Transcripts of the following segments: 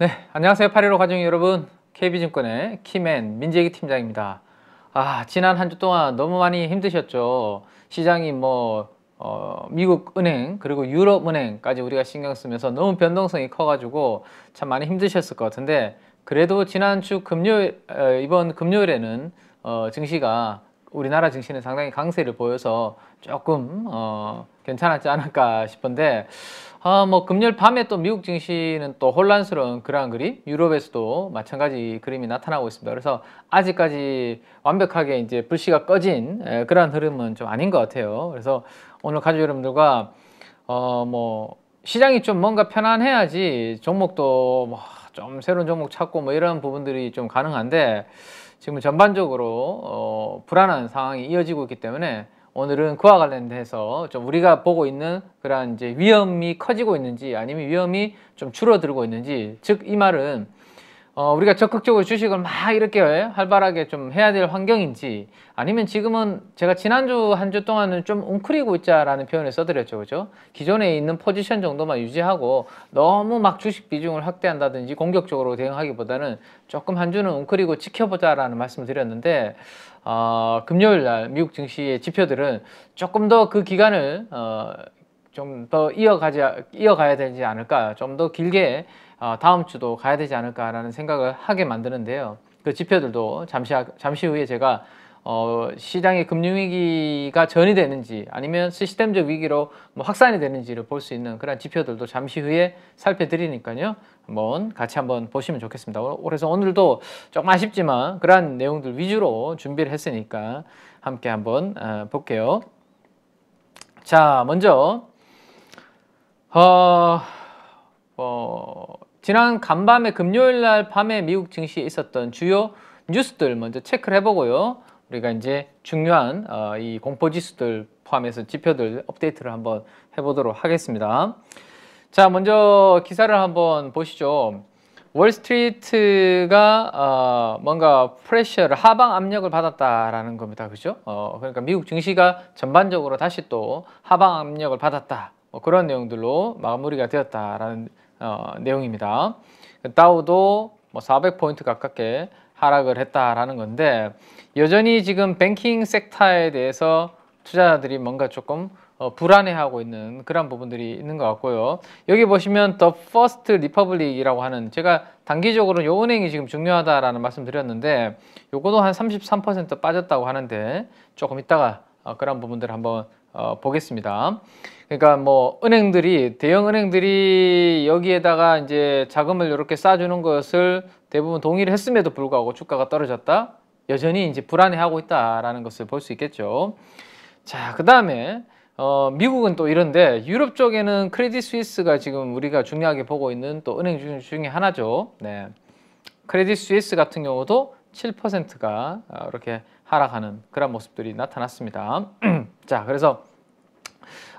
네, 안녕하세요. 8.15 가족 여러분. KB증권의 키맨 민재기 팀장입니다. 아, 지난 한 주 동안 너무 많이 힘드셨죠. 시장이 뭐 어, 미국 은행 그리고 유럽 은행까지 우리가 신경 쓰면서 너무 변동성이 커가지고 참 많이 힘드셨을 것 같은데 그래도 지난주 금요일 어, 이번 금요일에는 어, 증시가 우리나라 증시는 상당히 강세를 보여서 조금 어, 괜찮았지 않을까 싶은데 아, 뭐 금요일 밤에 또 미국 증시는 또 혼란스러운 그러한 그림, 유럽에서도 마찬가지 그림이 나타나고 있습니다. 그래서 아직까지 완벽하게 이제 불씨가 꺼진 에, 그러한 흐름은 좀 아닌 것 같아요. 그래서 오늘 가족 여러분들과 어뭐 시장이 좀 뭔가 편안해야지 종목도 뭐 좀 새로운 종목 찾고 뭐 이런 부분들이 좀 가능한데 지금 전반적으로 어 불안한 상황이 이어지고 있기 때문에 오늘은 그와 관련해서좀 우리가 보고 있는 그러한 이제 위험이 커지고 있는지 아니면 위험이 좀 줄어들고 있는지 즉 이 말은 어, 우리가 적극적으로 주식을 막 이렇게 활발하게 좀 해야 될 환경인지 아니면 지금은 제가 지난주 한 주 동안은 좀 웅크리고 있자라는 표현을 써드렸죠. 그죠? 기존에 있는 포지션 정도만 유지하고 너무 막 주식 비중을 확대한다든지 공격적으로 대응하기보다는 조금 한 주는 웅크리고 지켜보자라는 말씀을 드렸는데 어, 금요일 날 미국 증시의 지표들은 조금 더 그 기간을 어, 좀 더이어가지 이어가야 되지 않을까 좀 더 길게 어, 다음 주도 가야 되지 않을까라는 생각을 하게 만드는데요. 그 지표들도 잠시 잠시 후에 제가 어, 시장의 금융위기가 전이 되는지 아니면 시스템적 위기로 뭐 확산이 되는지를 볼 수 있는 그런 지표들도 잠시 후에 살펴드리니까요. 한번 같이 한번 보시면 좋겠습니다. 그래서 오늘도 조금 아쉽지만 그러한 내용들 위주로 준비를 했으니까 함께 한번 어, 볼게요. 자, 먼저 어, 어, 지난 간밤에 금요일 날 밤에 미국 증시에 있었던 주요 뉴스들 먼저 체크를 해보고요. 우리가 이제 중요한 어, 이 공포 지수들 포함해서 지표들 업데이트를 한번 해보도록 하겠습니다. 자, 먼저 기사를 한번 보시죠. 월스트리트가 어, 뭔가 프레셔를 하방 압력을 받았다라는 겁니다. 그죠? 어, 그러니까 미국 증시가 전반적으로 다시 또 하방 압력을 받았다. 뭐 그런 내용들로 마무리가 되었다라는 어, 내용입니다. 다우도 뭐 400포인트 가깝게 하락을 했다라는 건데 여전히 지금 뱅킹 섹터에 대해서 투자자들이 뭔가 조금 어, 불안해하고 있는 그런 부분들이 있는 것 같고요. 여기 보시면 The First Republic이라고 하는 제가 단기적으로요 은행이 지금 중요하다라는 말씀 드렸는데 요거도 한 33% 빠졌다고 하는데 조금 이따가 어, 그런 부분들을 한번 어, 보겠습니다. 그러니까 뭐 은행들이 대형 은행들이 여기에다가 이제 자금을 이렇게 쌓아주는 것을 대부분 동의를 했음에도 불구하고 주가가 떨어졌다. 여전히 이제 불안해하고 있다라는 것을 볼 수 있겠죠. 자, 그 다음에 어, 미국은 또 이런데 유럽 쪽에는 크레딧 스위스가 지금 우리가 중요하게 보고 있는 또 은행 중에 하나죠. 네. 크레딧 스위스 같은 경우도 7%가 어, 이렇게 하락하는 그런 모습들이 나타났습니다. 자, 그래서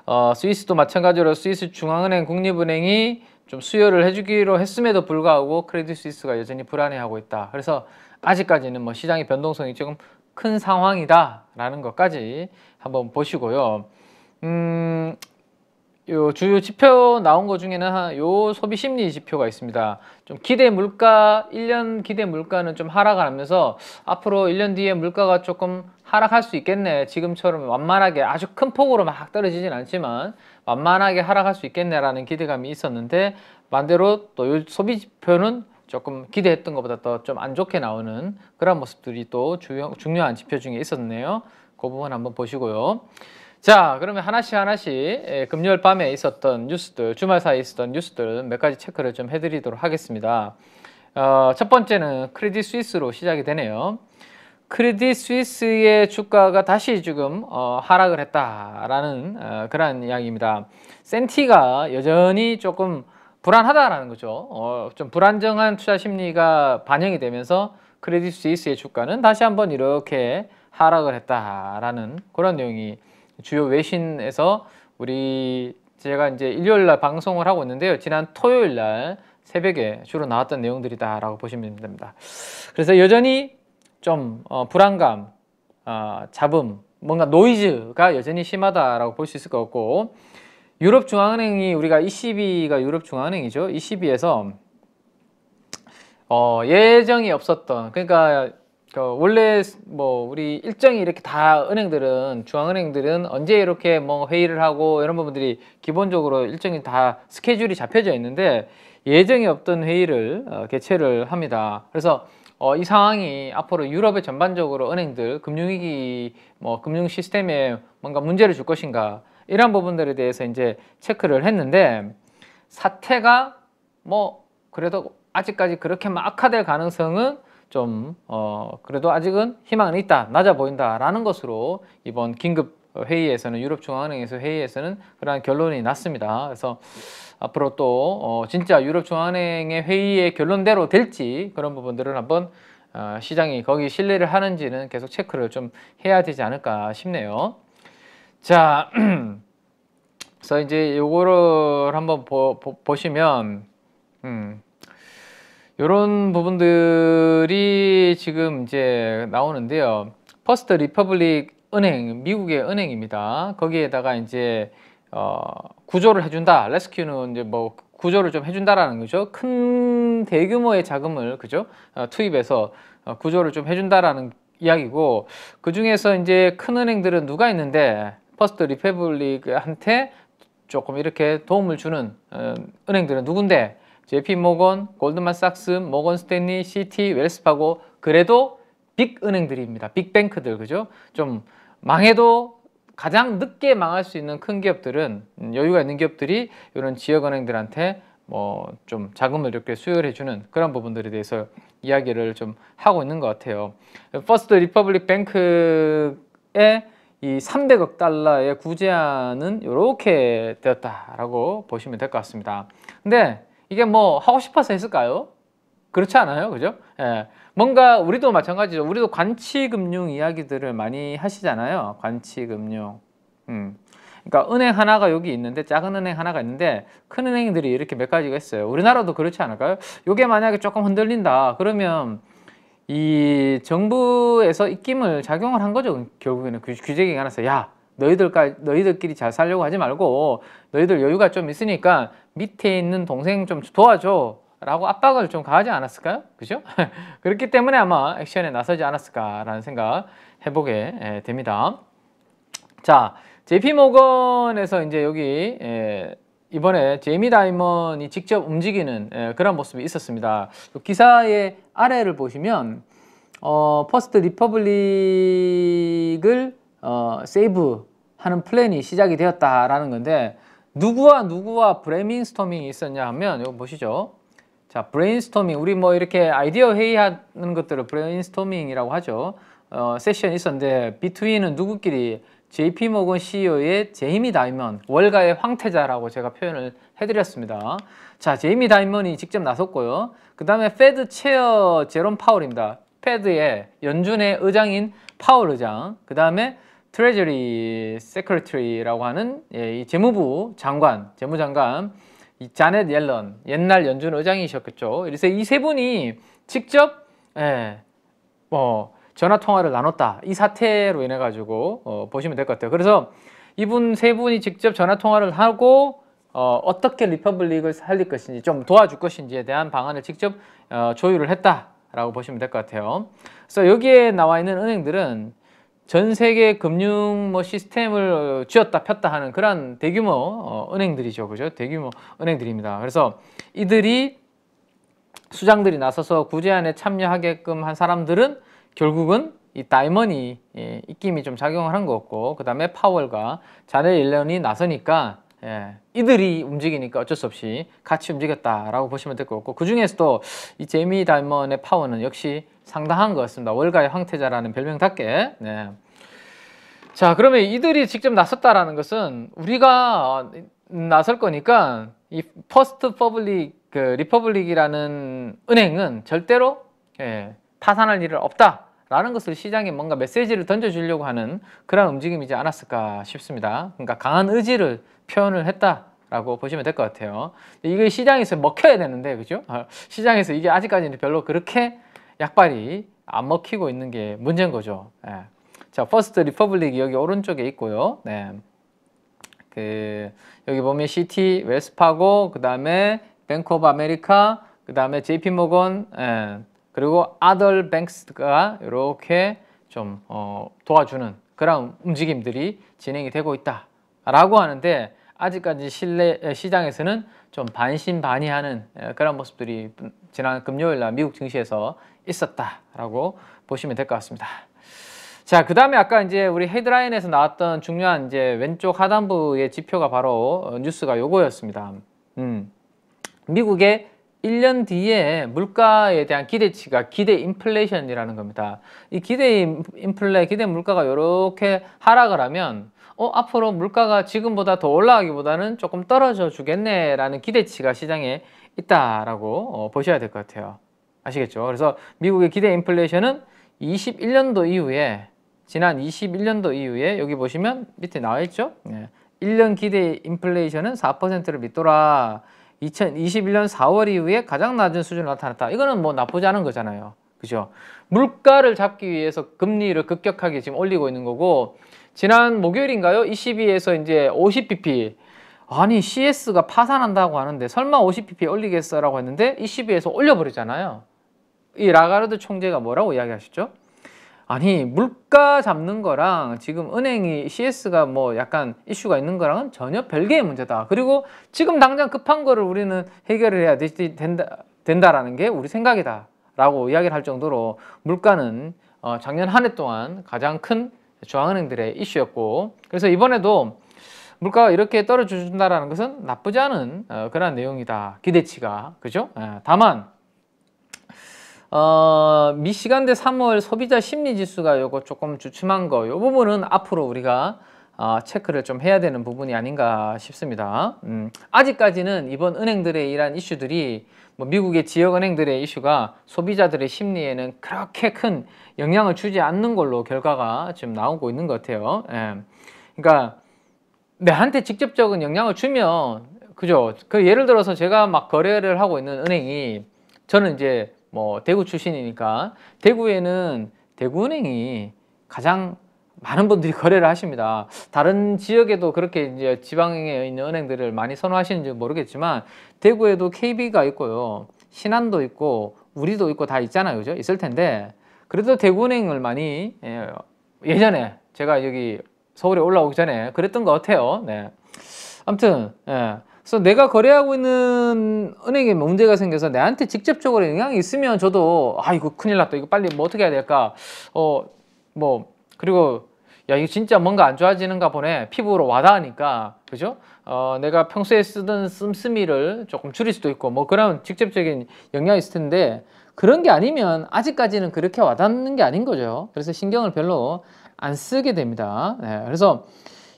어, 스위스도 마찬가지로 스위스 중앙은행 국립은행이 좀 수요를 해주기로 했음에도 불구하고 크레딧 스위스가 여전히 불안해하고 있다. 그래서 아직까지는 뭐 시장의 변동성이 조금 큰 상황이다라는 것까지 한번 보시고요. 음, 요 주요 지표 나온 것 중에는 요 소비 심리 지표가 있습니다. 좀 기대 물가, 1년 기대 물가는 좀 하락하면서 을 앞으로 1년 뒤에 물가가 조금 하락할 수 있겠네. 지금처럼 완만하게 아주 큰 폭으로 막 떨어지진 않지만 만만하게 하락할 수 있겠네라는 기대감이 있었는데 반대로 또 소비 지표는 조금 기대했던 것보다 더 좀 안 좋게 나오는 그런 모습들이 또 중요한 지표 중에 있었네요. 그 부분 한번 보시고요. 자 그러면 하나씩 하나씩 예, 금요일 밤에 있었던 뉴스들 주말 사이에 있었던 뉴스들 몇 가지 체크를 좀 해드리도록 하겠습니다. 어, 첫 번째는 크레딧 스위스로 시작이 되네요. 크레딧 스위스의 주가가 다시 지금 어, 하락을 했다라는 어, 그런 이야기입니다. 센티가 여전히 조금 불안하다라는 거죠. 어, 좀 불안정한 투자 심리가 반영이 되면서 크레딧 스위스의 주가는 다시 한번 이렇게 하락을 했다라는 그런 내용이 주요 외신에서 우리 제가 이제 일요일 날 방송을 하고 있는데요. 지난 토요일 날 새벽에 주로 나왔던 내용들이다라고 보시면 됩니다. 그래서 여전히 좀 어, 불안감, 어, 잡음, 뭔가 노이즈가 여전히 심하다라고 볼 수 있을 것 같고 유럽 중앙은행이 우리가 ECB가 유럽 중앙은행이죠. ECB에서 어, 예정이 없었던 그러니까 그 원래 뭐 우리 일정이 이렇게 다 은행들은 중앙은행들은 언제 이렇게 뭐 회의를 하고 이런 부분들이 기본적으로 일정이 다 스케줄이 잡혀져 있는데 예정이 없던 회의를 어, 개최를 합니다. 그래서 어, 이 상황이 앞으로 유럽의 전반적으로 은행들 금융위기 뭐 금융 시스템에 뭔가 문제를 줄 것인가 이런 부분들에 대해서 이제 체크를 했는데 사태가 뭐 그래도 아직까지 그렇게 막 악화될 가능성은 좀 어, 그래도 아직은 희망은 있다 낮아 보인다라는 것으로 이번 긴급 회의에서는 유럽중앙은행에서 회의에서는 그러한 결론이 났습니다. 그래서 앞으로 또어 진짜 유럽 중앙은행의 회의의 결론대로 될지 그런 부분들을 한번 어 시장이 거기 신뢰를 하는지는 계속 체크를 좀 해야 되지 않을까 싶네요. 자, 그래서 이제 요거를 한번 보, 보 시면 이런 음, 부분들이 지금 이제 나오는데요. 퍼스트 리퍼블릭 은행, 미국의 은행입니다. 거기에다가 이제 어, 구조를 해준다. 레스큐는 이제 뭐 구조를 좀 해준다라는 거죠. 큰 대규모의 자금을 그죠 어, 투입해서 어, 구조를 좀 해준다라는 이야기고 그 중에서 이제 큰 은행들은 누가 있는데 퍼스트 리페블릭한테 조금 이렇게 도움을 주는 어, 은행들은 누군데 JP 모건, 골드만삭스, 모건 스탠리, 시티, 웰스파고 그래도 빅 은행들입니다. 빅뱅크들 그죠? 좀 망해도 가장 늦게 망할 수 있는 큰 기업들은 음, 여유가 있는 기업들이 이런 지역은행들한테 뭐 좀 자금을 이렇게 수혈해 주는 그런 부분들에 대해서 이야기를 좀 하고 있는 것 같아요. 퍼스트 리퍼블릭 뱅크의 이 300억 달러의 구제안은 이렇게 되었다라고 보시면 될 것 같습니다. 근데 이게 뭐 하고 싶어서 했을까요? 그렇지 않아요, 그죠? 예. 뭔가 우리도 마찬가지죠. 우리도 관치금융 이야기들을 많이 하시잖아요. 관치금융. 음. 그러니까 은행 하나가 여기 있는데 작은 은행 하나가 있는데 큰 은행들이 이렇게 몇 가지가 있어요. 우리나라도 그렇지 않을까요? 이게 만약에 조금 흔들린다 그러면 이 정부에서 입김을 작용을 한 거죠. 결국에는 규제기관에서 야 너희들까 너희들끼리 잘 살려고 하지 말고 너희들 여유가 좀 있으니까 밑에 있는 동생 좀 도와줘 라고 압박을 좀 가하지 않았을까요? 그죠? 그렇기 때문에 아마 액션에 나서지 않았을까라는 생각 해보게 예, 됩니다. 자, JP 모건에서 이제 여기 예, 이번에 제이미 다이먼이 직접 움직이는 예, 그런 모습이 있었습니다. 기사의 아래를 보시면 어, 퍼스트 리퍼블릭을 어, 세이브하는 플랜이 시작이 되었다라는 건데 누구와 누구와 브레밍스토밍이 있었냐 하면 이거 보시죠. 자, 브레인스토밍. 우리 뭐 이렇게 아이디어 회의하는 것들을 브레인스토밍이라고 하죠. 어, 세션이 있었는데 비2 e 는 누구끼리 JP 모건 CEO의 제이미 다이먼, 월가의 황태자라고 제가 표현을 해드렸습니다. 자, 제이미 다이먼이 직접 나섰고요. 그 다음에 페드 체어 제롬 파울입니다패드의 연준의 의장인 파월 의장, 그 다음에 트레저리 세크레터리라고 하는 예, 이 재무부 장관, 재무장관, 이 자넷 옐런 옛날 연준 의장이셨겠죠. 그래서 이 세 분이 직접 예, 뭐 전화 통화를 나눴다. 이 사태로 인해 가지고 어, 보시면 될 것 같아요. 그래서 이분 세 분이 직접 전화 통화를 하고 어, 어떻게 리퍼블릭을 살릴 것인지 좀 도와줄 것인지에 대한 방안을 직접 어, 조율을 했다라고 보시면 될 것 같아요. 그래서 여기에 나와 있는 은행들은 전 세계 금융 뭐 시스템을 어, 쥐었다 폈다 하는 그런 대규모 어, 은행들이죠. 그죠? 대규모 은행들입니다. 그래서 이들이 수장들이 나서서 구제안에 참여하게끔 한 사람들은 결국은 이 다이먼이 예, 입김이 좀 작용을 한 거였고 그 다음에 파월과 자네 일련이 나서니까 예, 이들이 움직이니까 어쩔 수 없이 같이 움직였다라고 보시면 될것 같고 그 중에서도 이 제미 다이먼의 파워는 역시 상당한 것 같습니다. 월가의 황태자라는 별명답게. 네. 자, 그러면 이들이 직접 나섰다라는 것은 우리가 나설 거니까 이 퍼스트 퍼블릭 그 리퍼블릭이라는 은행은 절대로 예, 파산할 일은 없다라는 것을 시장에 뭔가 메시지를 던져주려고 하는 그런 움직임이지 않았을까 싶습니다. 그러니까 강한 의지를 표현을 했다. 라고 보시면 될 것 같아요. 이게 시장에서 먹혀야 되는데, 그죠? 아, 시장에서 이게 아직까지는 별로 그렇게 약발이 안 먹히고 있는 게 문제인 거죠. 예. 자, 퍼스트 리퍼블릭이 여기 오른쪽에 있고요. 네. 그 여기 보면 CT, 웰스파고, 그다음에 뱅크 오브 아메리카, 그다음에 JP 모건, 예. 그리고 아들 뱅스가 이렇게 좀 어, 도와주는 그런 움직임들이 진행이 되고 있다라고 하는데 아직까지 실내 시장에서는 좀 반신반의하는 그런 모습들이 지난 금요일 날 미국 증시에서 있었다라고 보시면 될 것 같습니다. 자, 그 다음에 아까 이제 우리 헤드라인에서 나왔던 중요한 이제 왼쪽 하단부의 지표가 바로 뉴스가 요거였습니다. 음. 미국의 1년 뒤에 물가에 대한 기대치가 기대 인플레이션이라는 겁니다. 이 기대 인플레, 기대 물가가 이렇게 하락을 하면 어, 앞으로 물가가 지금보다 더 올라가기보다는 조금 떨어져 주겠네라는 기대치가 시장에 있다라고 어, 보셔야 될 것 같아요. 아시겠죠? 그래서 미국의 기대 인플레이션은 21년도 이후에 지난 21년도 이후에 여기 보시면 밑에 나와 있죠? 예. 1년 기대 인플레이션은 4%를 밑돌아 2021년 4월 이후에 가장 낮은 수준으로 나타났다. 이거는 뭐 나쁘지 않은 거잖아요. 그죠? 물가를 잡기 위해서 금리를 급격하게 지금 올리고 있는 거고 지난 목요일인가요? 22에서 이제 50bp 아니 CS가 파산한다고 하는데 설마 50bp 올리겠어라고 했는데 22에서 올려버리잖아요. 이 라가르드 총재가 뭐라고 이야기하시죠? 아니 물가 잡는 거랑 지금 은행이 CS가 뭐 약간 이슈가 있는 거랑은 전혀 별개의 문제다. 그리고 지금 당장 급한 거를 우리는 해결을 해야 되지, 된다, 된다라는 게 우리 생각이다. 라고 이야기를 할 정도로 물가는 어, 작년 한 해 동안 가장 큰 중앙은행들의 이슈였고 그래서 이번에도 물가가 이렇게 떨어져준다라는 것은 나쁘지 않은 어, 그런 내용이다. 기대치가. 그죠? 예, 다만 어, 미시간대 3월 소비자 심리지수가 요거 조금 주춤한 거요 부분은 앞으로 우리가 어, 체크를 좀 해야 되는 부분이 아닌가 싶습니다. 음, 아직까지는 이번 은행들의 이러 이슈들이 뭐 미국의 지역은행들의 이슈가 소비자들의 심리에는 그렇게 큰 영향을 주지 않는 걸로 결과가 지금 나오고 있는 것 같아요. 예. 그러니까 내한테 직접적인 영향을 주면 그죠? 그 예를 들어서 제가 막 거래를 하고 있는 은행이 저는 이제 뭐 대구 출신이니까 대구에는 대구은행이 가장 많은 분들이 거래를 하십니다. 다른 지역에도 그렇게 이제 지방에 있는 은행들을 많이 선호하시는지 모르겠지만 대구에도 KB가 있고요. 신한도 있고 우리도 있고 다 있잖아요. 그죠? 있을 텐데 그래도 대구은행을 많이 예, 예전에 제가 여기 서울에 올라오기 전에 그랬던 것 같아요. 네. 아무튼 예. 그래서 내가 거래하고 있는 은행에 문제가 생겨서 내한테 직접적으로 영향이 있으면 저도 아 이거 큰일 났다 이거 빨리 뭐 어떻게 해야 될까 어 뭐 그리고 야 이거 진짜 뭔가 안 좋아지는가 보네 피부로 와닿으니까 그죠? 어 내가 평소에 쓰던 씀씀이를 조금 줄일 수도 있고 뭐 그런 직접적인 영향이 있을 텐데 그런 게 아니면 아직까지는 그렇게 와닿는 게 아닌 거죠 그래서 신경을 별로 안 쓰게 됩니다 네, 그래서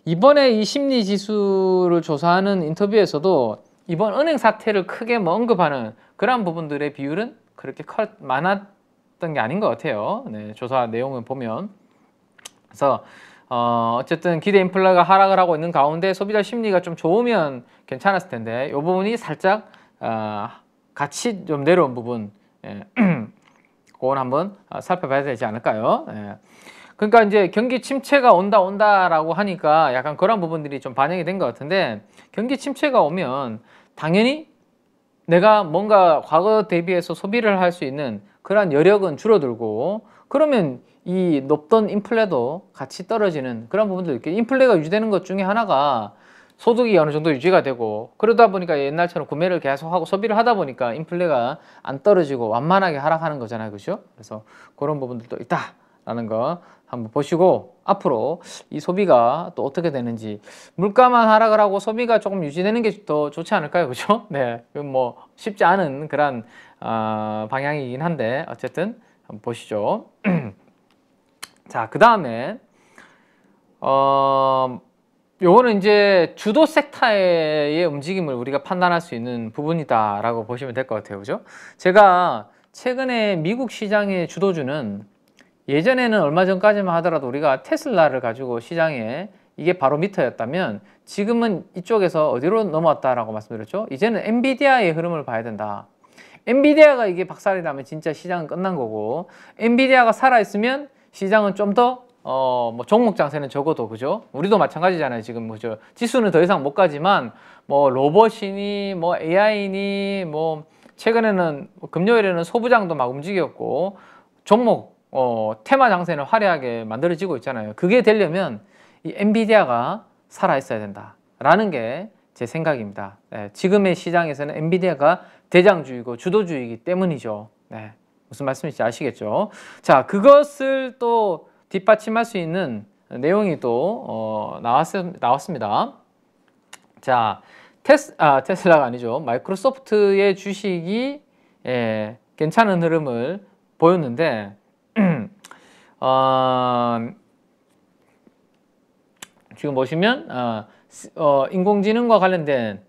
이번에 이 심리 지수를 조사하는 인터뷰에서도 이번 은행 사태를 크게 뭐 언급하는 그런 부분들의 비율은 그렇게 커, 많았던 게 아닌 것 같아요. 네, 조사 내용을 보면. 그래서 어, 어쨌든 기대 인플레가 하락을 하고 있는 가운데 소비자 심리가 좀 좋으면 괜찮았을 텐데 이 부분이 살짝 어, 같이 좀 내려온 부분 예. 그건 한번 어, 살펴봐야 되지 않을까요? 예. 그러니까 이제 경기 침체가 온다 온다라고 하니까 약간 그런 부분들이 좀 반영이 된 것 같은데 경기 침체가 오면 당연히 내가 뭔가 과거 대비해서 소비를 할 수 있는 그러한 여력은 줄어들고 그러면 이 높던 인플레도 같이 떨어지는 그런 부분들 이렇게 인플레가 유지되는 것 중에 하나가 소득이 어느 정도 유지가 되고 그러다 보니까 옛날처럼 구매를 계속하고 소비를 하다 보니까 인플레가 안 떨어지고 완만하게 하락하는 거잖아요 그죠 그래서 그런 부분들도 있다라는 거 한번 보시고 앞으로 이 소비가 또 어떻게 되는지 물가만 하락을 하고 소비가 조금 유지되는 게 더 좋지 않을까요? 그죠? 네, 뭐 쉽지 않은 그런 어, 방향이긴 한데 어쨌든 한번 보시죠. 자, 그 다음에 어, 요거는 이제 주도 섹터의 움직임을 우리가 판단할 수 있는 부분이다라고 보시면 될 것 같아요. 그죠? 제가 최근에 미국 시장의 주도주는 예전에는 얼마 전까지만 하더라도 우리가 테슬라를 가지고 시장에 이게 바로 미터였다면 지금은 이쪽에서 어디로 넘어왔다라고 말씀드렸죠. 이제는 엔비디아의 흐름을 봐야 된다. 엔비디아가 이게 박살이 나면 진짜 시장은 끝난 거고 엔비디아가 살아있으면 시장은 좀 더 어, 뭐 종목 장세는 적어도 그죠? 우리도 마찬가지잖아요. 지금 뭐죠? 지수는 더 이상 못 가지만 뭐 로봇이니 뭐 AI니 뭐 최근에는 뭐 금요일에는 소부장도 막 움직였고 종목 어, 테마 장세는 화려하게 만들어지고 있잖아요. 그게 되려면 이 엔비디아가 살아 있어야 된다라는 게 제 생각입니다. 네, 지금의 시장에서는 엔비디아가 대장주이고 주도주이기 때문이죠. 네, 무슨 말씀인지 아시겠죠? 자, 그것을 또 뒷받침할 수 있는 내용이 또 어, 나왔음, 나왔습니다. 자, 테스, 아, 테슬라가 아니죠. 마이크로소프트의 주식이 예, 괜찮은 흐름을 보였는데 어, 지금 보시면 어, 어, 인공지능과 관련된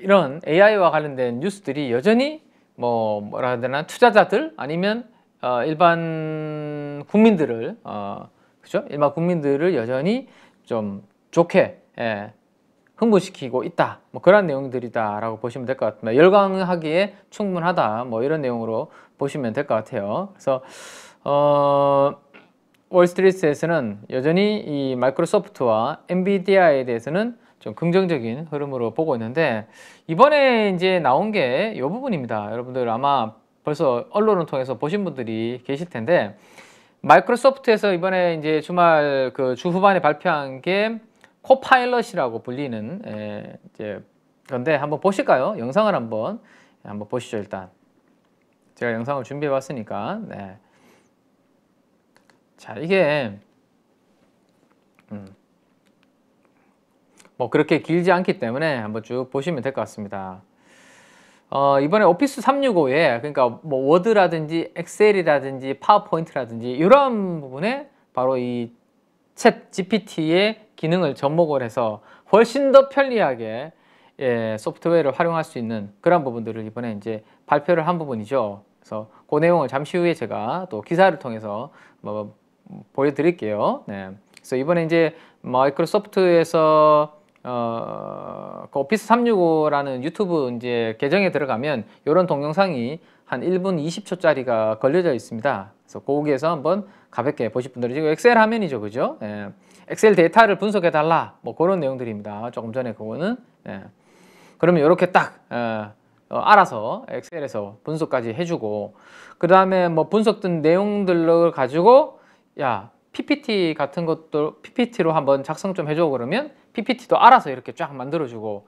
이런 AI와 관련된 뉴스들이 여전히 뭐 뭐라 해야 되나 투자자들 아니면 어, 일반 국민들을 어, 그죠 일반 국민들을 여전히 좀 좋게 예, 흥분시키고 있다 뭐 그런 내용들이다라고 보시면 될 것 같습니다 열광하기에 충분하다 뭐 이런 내용으로 보시면 될 것 같아요 그래서 어. 월스트리트에서는 여전히 이 마이크로소프트와 엔비디아에 대해서는 좀 긍정적인 흐름으로 보고 있는데 이번에 이제 나온 게 이 부분입니다. 여러분들 아마 벌써 언론을 통해서 보신 분들이 계실 텐데 마이크로소프트에서 이번에 이제 주말 그 주후반에 발표한 게 코파일럿이라고 불리는 에 예, 이제 건데 한번 보실까요? 영상을 한번 예, 한번 보시죠 일단 제가 영상을 준비해 봤으니까 네. 자 이게 음. 뭐 그렇게 길지 않기 때문에 한번 쭉 보시면 될 것 같습니다. 어, 이번에 오피스 365에 그러니까 뭐 워드라든지 엑셀이라든지 파워포인트라든지 이런 부분에 바로 이 챗 GPT의 기능을 접목을 해서 훨씬 더 편리하게 예, 소프트웨어를 활용할 수 있는 그런 부분들을 이번에 이제 발표를 한 부분이죠. 그래서 그 내용을 잠시 후에 제가 또 기사를 통해서 뭐 보여드릴게요. 네. 그래서 이번에 이제 마이크로소프트에서 어, 그 오피스 365라는 유튜브 이제 계정에 들어가면 이런 동영상이 한 1분 20초짜리가 걸려져 있습니다. 그래서 거기에서 한번 가볍게 보실 분들이 지금 엑셀 화면이죠, 그죠? 예. 엑셀 데이터를 분석해 달라, 뭐 그런 내용들입니다. 조금 전에 그거는. 예. 그러면 이렇게 딱 예. 어, 알아서 엑셀에서 분석까지 해주고 그 다음에 뭐 분석된 내용들을 가지고 야 PPT 같은 것도 PPT로 한번 작성 좀 해줘 그러면 PPT도 알아서 이렇게 쫙 만들어주고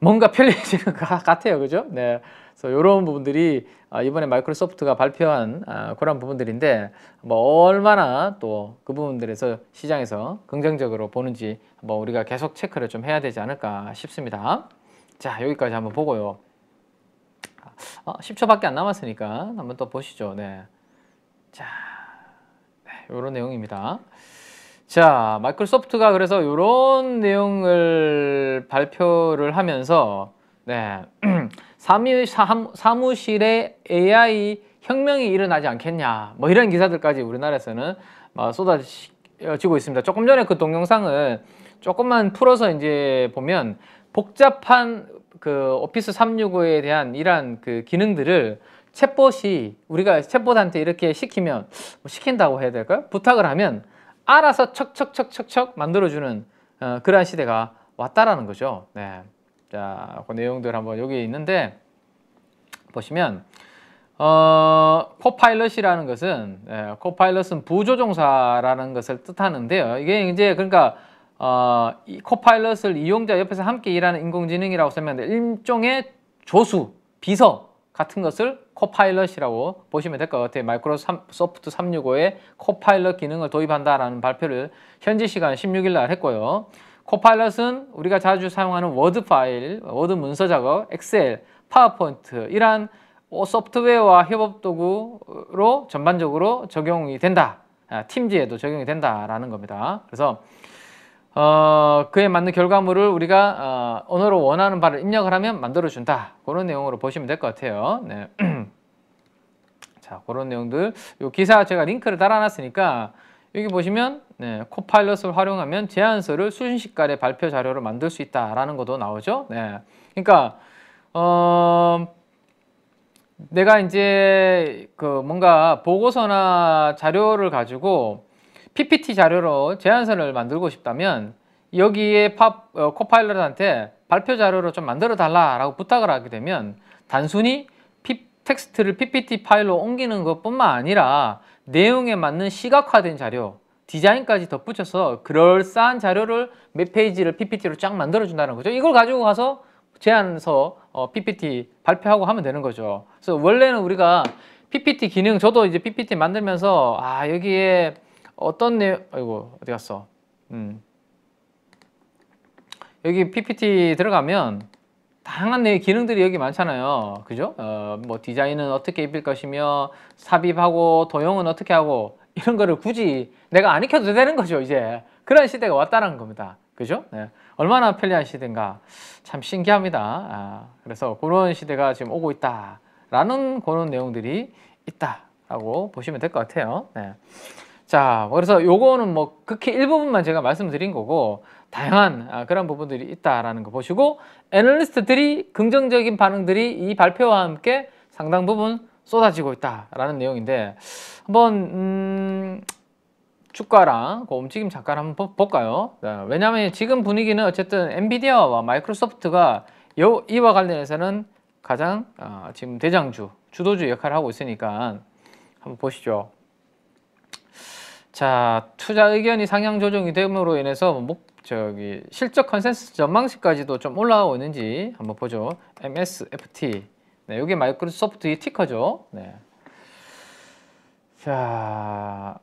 뭔가 편리해지는 것 같아요, 그죠? 네. 그래서 이런 부분들이 아, 이번에 마이크로소프트가 발표한 아, 그런 부분들인데 뭐 얼마나 또 그 부분들에서 시장에서 긍정적으로 보는지 뭐 우리가 계속 체크를 좀 해야 되지 않을까 싶습니다. 자 여기까지 한번 보고요. 아, 10초밖에 안 남았으니까 한번 또 보시죠. 네. 자. 이런 내용입니다. 자, 마이크로소프트가 그래서 이런 내용을 발표를 하면서 네, 사무, 실에 AI 혁명이 일어나지 않겠냐 뭐 이런 기사들까지 우리나라에서는 어, 쏟아지고 있습니다. 조금 전에 그 동영상을 조금만 풀어서 이제 보면 복잡한 그 오피스 365에 대한 이러한 그 기능들을 챗봇이 우리가 챗봇한테 이렇게 시키면 뭐 시킨다고 해야 될까요? 부탁을 하면 알아서 척척척척척 만들어주는 어, 그러한 시대가 왔다라는 거죠. 네. 자, 그 내용들 한번 여기 있는데 보시면 어, 코파일럿이라는 것은 예, 코파일럿은 부조종사라는 것을 뜻하는데요. 이게 이제 그러니까 어, 이 코파일럿을 이용자 옆에서 함께 일하는 인공지능이라고 설 쓰면 일종의 조수, 비서 같은 것을 코파일럿이라고 보시면 될 것 같아요. 마이크로소프트 365에 코파일럿 기능을 도입한다라는 발표를 현지 시간 16일 날 했고요. 코파일럿은 우리가 자주 사용하는 워드 파일, 워드 문서 작업, 엑셀, 파워포인트 이러한 소프트웨어와 협업 도구로 전반적으로 적용이 된다. 아, 팀즈에도 적용이 된다라는 겁니다. 그래서 어, 그에 맞는 결과물을 우리가 어, 언어로 원하는 바를 입력을 하면 만들어준다. 그런 내용으로 보시면 될 것 같아요. 네. 자, 그런 내용들. 요 기사 제가 링크를 달아놨으니까 여기 보시면 네, 코파일럿을 활용하면 제안서를 순식간에 발표 자료로 만들 수 있다라는 것도 나오죠. 네. 그러니까 어, 내가 이제 그 뭔가 보고서나 자료를 가지고 PPT 자료로 제안서를 만들고 싶다면 여기에 팝, 어, 코파일럿한테 발표 자료로 좀 만들어 달라라고 부탁을 하게 되면 단순히 피, 텍스트를 PPT 파일로 옮기는 것뿐만 아니라 내용에 맞는 시각화된 자료, 디자인까지 덧붙여서 그럴싸한 자료를 몇 페이지를 PPT로 쫙 만들어준다는 거죠. 이걸 가지고 가서 제안서 어, PPT 발표하고 하면 되는 거죠. 그래서 원래는 우리가 PPT 기능, 저도 이제 PPT 만들면서 아 여기에 어떤 내용 아이고 어디 갔어? 음. 여기 PPT 들어가면 다양한 내 기능들이 여기 많잖아요. 그죠? 어, 뭐 디자인은 어떻게 입힐 것이며 삽입하고 도형은 어떻게 하고 이런 거를 굳이 내가 안 익혀도 되는 거죠, 이제. 그런 시대가 왔다는 겁니다. 그죠? 네. 얼마나 편리한 시대인가. 참 신기합니다. 아, 그래서 그런 시대가 지금 오고 있다라는 그런 내용들이 있다라고 보시면 될 것 같아요. 네. 자, 뭐 그래서 요거는 뭐 극히 일부분만 제가 말씀드린 거고 다양한 아, 그런 부분들이 있다라는 거 보시고 애널리스트들이 긍정적인 반응들이 이 발표와 함께 상당 부분 쏟아지고 있다라는 내용인데 한번 음, 주가랑 그 움직임 잠깐 한번 볼까요? 네, 왜냐하면 지금 분위기는 어쨌든 엔비디아와 마이크로소프트가 요, 이와 관련해서는 가장 어, 지금 대장주, 주도주 역할을 하고 있으니까 한번 보시죠. 자 투자 의견이 상향 조정이 됨으로 인해서 목 저기 실적 컨센서스 전망치까지도 좀 올라오는지 고있 한번 보죠. MSFT. 네, 여기 마이크로소프트의 티커죠. 네. 자,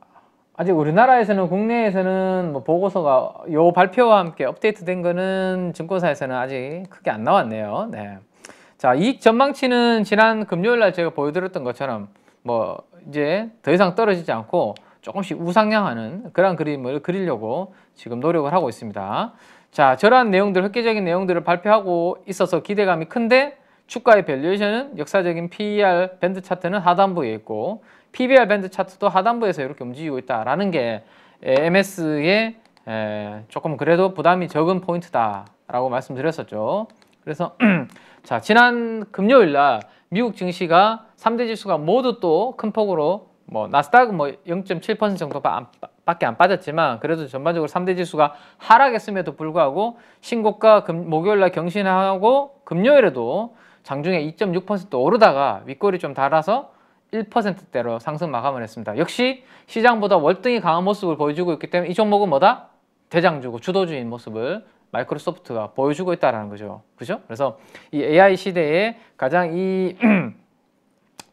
아직 우리나라에서는 국내에서는 뭐 보고서가 요 발표와 함께 업데이트된 거는 증권사에서는 아직 크게 안 나왔네요. 네. 자, 이익 전망치는 지난 금요일 날 제가 보여드렸던 것처럼 뭐 이제 더 이상 떨어지지 않고 조금씩 우상향하는 그런 그림을 그리려고 지금 노력을 하고 있습니다. 자, 저러한 내용들, 획기적인 내용들을 발표하고 있어서 기대감이 큰데 주가의 밸류에이션은 역사적인 PER 밴드 차트는 하단부에 있고 PBR 밴드 차트도 하단부에서 이렇게 움직이고 있다라는 게 MS의 조금 그래도 부담이 적은 포인트다라고 말씀드렸었죠. 그래서 자 지난 금요일 날 미국 증시가 3대 지수가 모두 또 큰 폭으로 뭐 나스닥은 뭐 0.7% 정도 밖에 안 빠졌지만 그래도 전반적으로 3대 지수가 하락했음에도 불구하고 신고가 금, 목요일날 경신하고 금요일에도 장중에 2.6% 오르다가 윗골이 좀 달아서 1%대로 상승 마감을 했습니다. 역시 시장보다 월등히 강한 모습을 보여주고 있기 때문에 이 종목은 뭐다? 대장주고 주도주인 모습을 마이크로소프트가 보여주고 있다는 거죠. 그죠? 그래서 이 AI 시대에 가장 이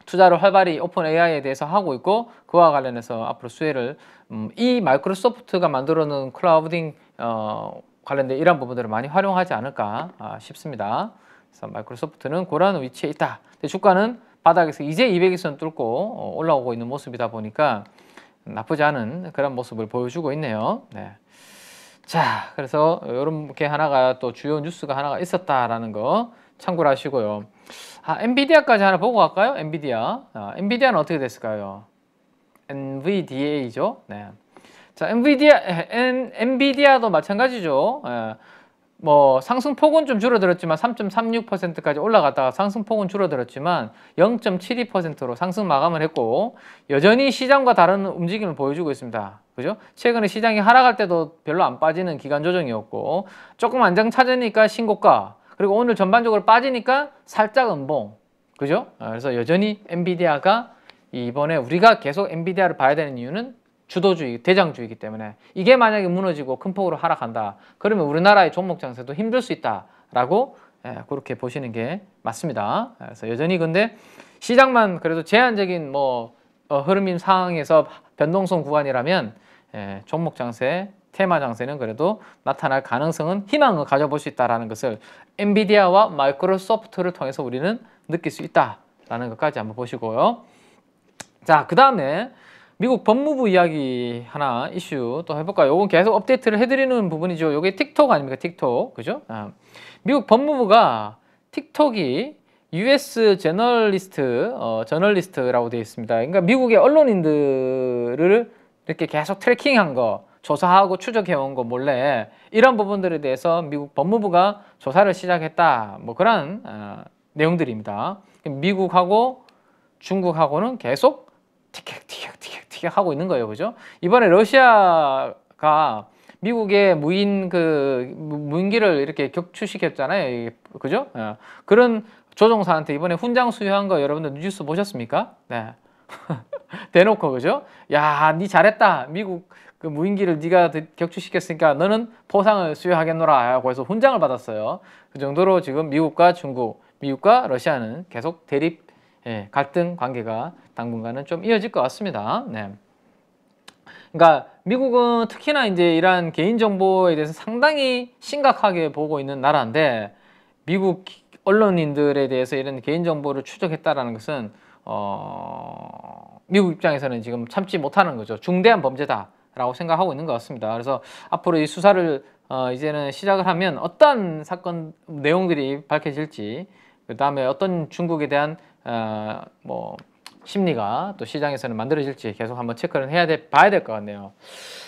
투자를 활발히 오픈 AI에 대해서 하고 있고 그와 관련해서 앞으로 수혜를 음, 이 마이크로소프트가 만들어 놓은 클라우딩 어, 관련된 이런 부분들을 많이 활용하지 않을까 아, 싶습니다. 그래서 마이크로소프트는 그런 위치에 있다. 주가는 바닥에서 이제 200일선 뚫고 어, 올라오고 있는 모습이다 보니까 나쁘지 않은 그런 모습을 보여주고 있네요. 네. 자, 그래서 이렇게 하나가 또 주요 뉴스가 하나가 있었다라는 거 참고를 하시고요. 아, 엔비디아까지 하나 보고 갈까요? 엔비디아. 아, 엔비디아는 어떻게 됐을까요? NVDA죠. 네. 자, 엔비디아, 엔, 엔비디아도 마찬가지죠. 예. 뭐 상승폭은 좀 줄어들었지만 3.36%까지 올라갔다가 상승폭은 줄어들었지만 0.72%로 상승 마감을 했고 여전히 시장과 다른 움직임을 보여주고 있습니다. 그죠? 최근에 시장이 하락할 때도 별로 안 빠지는 기간 조정이었고 조금 안정 찾으니까 신고가 그리고 오늘 전반적으로 빠지니까 살짝 음봉. 그죠? 아, 그래서 여전히 엔비디아가 이번에 우리가 계속 엔비디아를 봐야 되는 이유는 주도주의, 대장주의이기 때문에 이게 만약에 무너지고 큰 폭으로 하락한다. 그러면 우리나라의 종목 장세도 힘들 수 있다라고 예, 그렇게 보시는 게 맞습니다. 아, 그래서 여전히 근데 시장만 그래도 제한적인 뭐 어, 흐름인 상황에서 변동성 구간이라면 예, 종목 장세 테마 장세는 그래도 나타날 가능성은 희망을 가져볼 수 있다라는 것을 엔비디아와 마이크로소프트를 통해서 우리는 느낄 수 있다라는 것까지 한번 보시고요. 자, 그 다음에 미국 법무부 이야기 하나 이슈 또 해볼까요? 이건 계속 업데이트를 해드리는 부분이죠. 이게 틱톡 아닙니까? 틱톡. 그죠? 아. 미국 법무부가 틱톡이 US 저널리스트, 어, 저널리스트라고 되어 있습니다. 그러니까 미국의 언론인들을 이렇게 계속 트래킹한 거, 조사하고 추적해온 거 몰래 이런 부분들에 대해서 미국 법무부가 조사를 시작했다. 뭐 그런 어, 내용들입니다. 미국하고 중국하고는 계속 티격티격티격티격 하고 있는 거예요. 그죠? 이번에 러시아가 미국의 무인 그 무인기를 이렇게 격추시켰잖아요. 그죠? 어. 그런 조종사한테 이번에 훈장 수여한 거 여러분들 뉴스 보셨습니까? 네. 대놓고 그죠? 야, 니 잘했다. 미국 그 무인기를 네가 격추시켰으니까 너는 포상을 수여하겠노라 하고 해서 훈장을 받았어요. 그 정도로 지금 미국과 중국, 미국과 러시아는 계속 대립 예, 갈등 관계가 당분간은 좀 이어질 것 같습니다. 네. 그러니까 미국은 특히나 이제 이러한 개인 정보에 대해서 상당히 심각하게 보고 있는 나라인데 미국 언론인들에 대해서 이런 개인 정보를 추적했다라는 것은 어... 미국 입장에서는 지금 참지 못하는 거죠. 중대한 범죄다. 라고 생각하고 있는 것 같습니다. 그래서 앞으로 이 수사를 어, 이제는 시작을 하면 어떤 사건 내용들이 밝혀질지 그 다음에 어떤 중국에 대한 어, 뭐 심리가 또 시장에서는 만들어질지 계속 한번 체크를 해야 돼 봐야 될 것 같네요.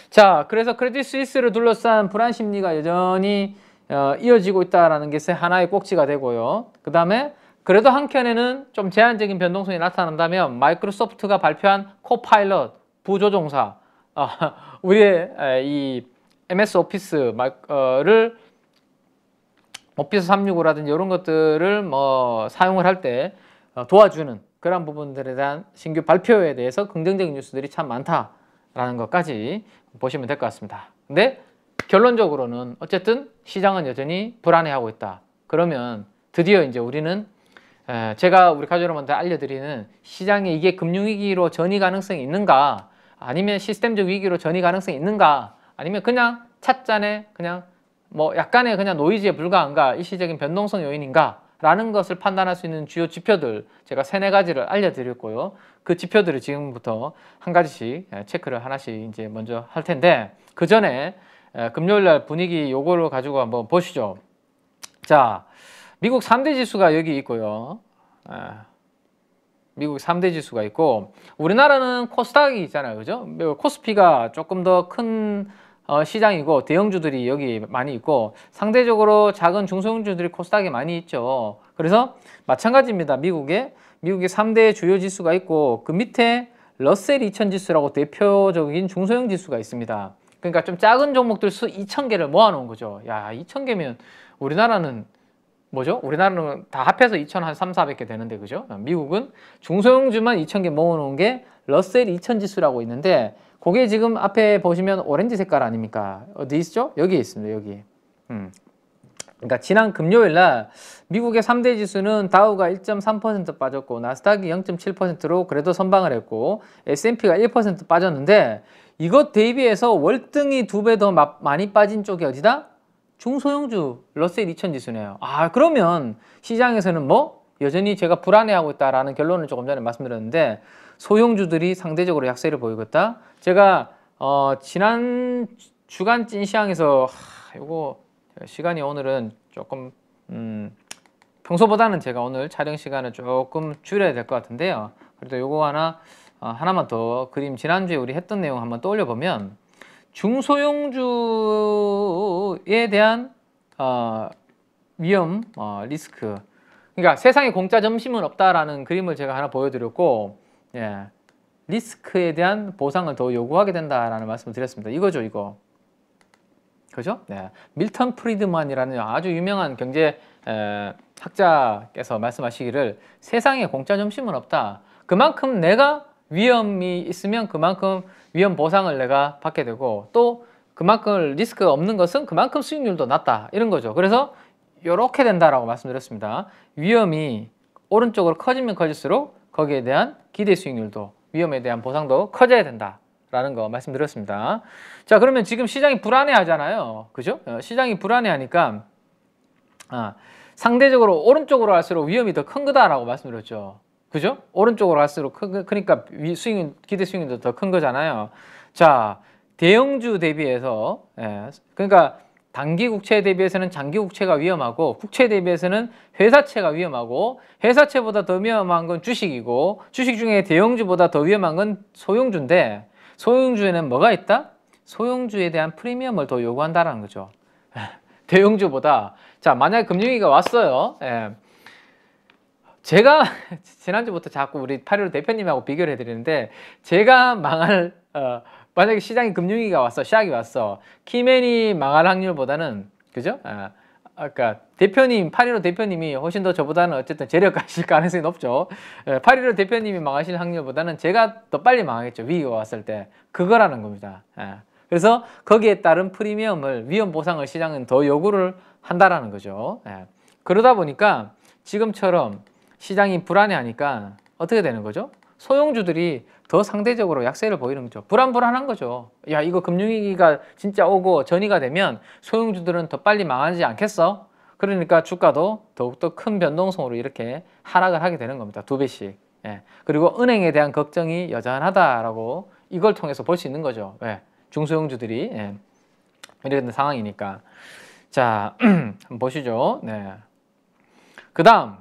자, 그래서 크레딧 스위스를 둘러싼 불안 심리가 여전히 어, 이어지고 있다라는 게 하나의 꼭지가 되고요. 그 다음에 그래도 한켠에는 좀 제한적인 변동성이 나타난다면 마이크로소프트가 발표한 코파일럿 부조종사 아, 우리의 이 MS 오피스를 오피스 365라든지 이런 것들을 뭐 사용을 할때 어, 도와주는 그런 부분들에 대한 신규 발표에 대해서 긍정적인 뉴스들이 참 많다라는 것까지 보시면 될 것 같습니다. 근데 결론적으로는 어쨌든 시장은 여전히 불안해하고 있다. 그러면 드디어 이제 우리는 제가 우리 카주얼한테 알려드리는 시장에 이게 금융위기로 전이 가능성이 있는가 아니면 시스템적 위기로 전이 가능성이 있는가 아니면 그냥 찻잔에 그냥 뭐 약간의 그냥 노이즈에 불과한가 일시적인 변동성 요인인가 라는 것을 판단할 수 있는 주요 지표들 제가 세네 가지를 알려드렸고요 그 지표들을 지금부터 한 가지씩 예, 체크를 하나씩 이제 먼저 할 텐데 그 전에 예, 금요일 날 분위기 요거를 가지고 한번 보시죠 자 미국 3대 지수가 여기 있고요 아, 미국 3대 지수가 있고 우리나라는 코스닥이 있잖아요. 그죠? 코스피가 조금 더큰 어, 시장이고 대형주들이 여기 많이 있고 상대적으로 작은 중소형주들이 코스닥에 많이 있죠. 그래서 마찬가지입니다. 미국에 미국의 3대 주요 지수가 있고 그 밑에 러셀 2000 지수라고 대표적인 중소형 지수가 있습니다. 그러니까 좀 작은 종목들 수 2000개를 모아놓은 거죠. 야 2000개면 우리나라는 뭐죠? 우리나라는 다 합해서 2,300, 400개 되는데 그죠? 미국은 중소형주만 2,000개 모아놓은 게 러셀 2,000 지수라고 있는데 그게 지금 앞에 보시면 오렌지 색깔 아닙니까? 어디 있죠? 여기에 있습니다. 여기. 음. 그러니까 지난 금요일 날 미국의 3대 지수는 다우가 1.3% 빠졌고 나스닥이 0.7%로 그래도 선방을 했고 S&P가 1% 빠졌는데 이것 대비해서 월등히 두 배 더 많이 빠진 쪽이 어디다? 중소형주 러셀 2000 지수네요. 아 그러면 시장에서는 뭐 여전히 제가 불안해하고 있다라는 결론을 조금 전에 말씀드렸는데 소형주들이 상대적으로 약세를 보이고 있다. 제가 어, 지난 주간 찐시장에서 하, 이거 시간이 오늘은 조금 음, 평소보다는 제가 오늘 촬영 시간을 조금 줄여야 될 것 같은데요. 그래도 요거 하나 어, 하나만 더 그림 지난주에 우리 했던 내용 한번 떠올려 보면 중소형주에 대한 어, 위험 어, 리스크 그러니까 세상에 공짜 점심은 없다라는 그림을 제가 하나 보여드렸고 예, 리스크에 대한 보상을 더 요구하게 된다라는 말씀을 드렸습니다. 이거죠 이거 그죠? 네. 밀턴 프리드만이라는 아주 유명한 경제 에, 학자께서 말씀하시기를 세상에 공짜 점심은 없다. 그만큼 내가 위험이 있으면 그만큼 위험 보상을 내가 받게 되고 또 그만큼 리스크가 없는 것은 그만큼 수익률도 낮다 이런 거죠 그래서 이렇게 된다라고 말씀드렸습니다 위험이 오른쪽으로 커지면 커질수록 거기에 대한 기대 수익률도 위험에 대한 보상도 커져야 된다 라는 거 말씀드렸습니다 자 그러면 지금 시장이 불안해 하잖아요 그죠 어, 시장이 불안해 하니까 아, 상대적으로 오른쪽으로 갈수록 위험이 더 큰 거다 라고 말씀드렸죠 그죠? 오른쪽으로 갈수록 큰, 그러니까 스윙, 기대 수익률도더 큰 거잖아요. 자, 대형주 대비해서, 예, 그러니까 단기 국채 대비해서는 장기 국채가 위험하고 국채 대비해서는 회사채가 위험하고 회사채보다 더 위험한 건 주식이고 주식 중에 대형주보다 더 위험한 건 소형주인데 소형주에는 뭐가 있다? 소형주에 대한 프리미엄을 더 요구한다라는 거죠. 대형주보다 자 만약에 금융위가 기 왔어요. 예. 제가 지난주부터 자꾸 우리 파리로 대표님하고 비교를 해드리는데 제가 망할 어, 만약에 시장에 금융위기가 왔어 시작이 왔어 키맨이 망할 확률보다는 그죠? 아, 아까 대표님 파리로 대표님이 훨씬 더 저보다는 어쨌든 재력가실 가능성이 높죠 파리로 예, 대표님이 망하실 확률보다는 제가 더 빨리 망하겠죠 위기가 왔을 때 그거라는 겁니다 아, 그래서 거기에 따른 프리미엄을 위험 보상을 시장은 더 요구를 한다라는 거죠 아, 그러다 보니까 지금처럼 시장이 불안해하니까 어떻게 되는 거죠? 소형주들이 더 상대적으로 약세를 보이는 거죠. 불안불안한 거죠. 야 이거 금융위기가 진짜 오고 전이가 되면 소형주들은 더 빨리 망하지 않겠어? 그러니까 주가도 더욱더 큰 변동성으로 이렇게 하락을 하게 되는 겁니다. 두 배씩. 예. 그리고 은행에 대한 걱정이 여전하다라고 이걸 통해서 볼 수 있는 거죠. 예. 중소형주들이 예. 이런 상황이니까. 자, 한번 보시죠. 네. 그 다음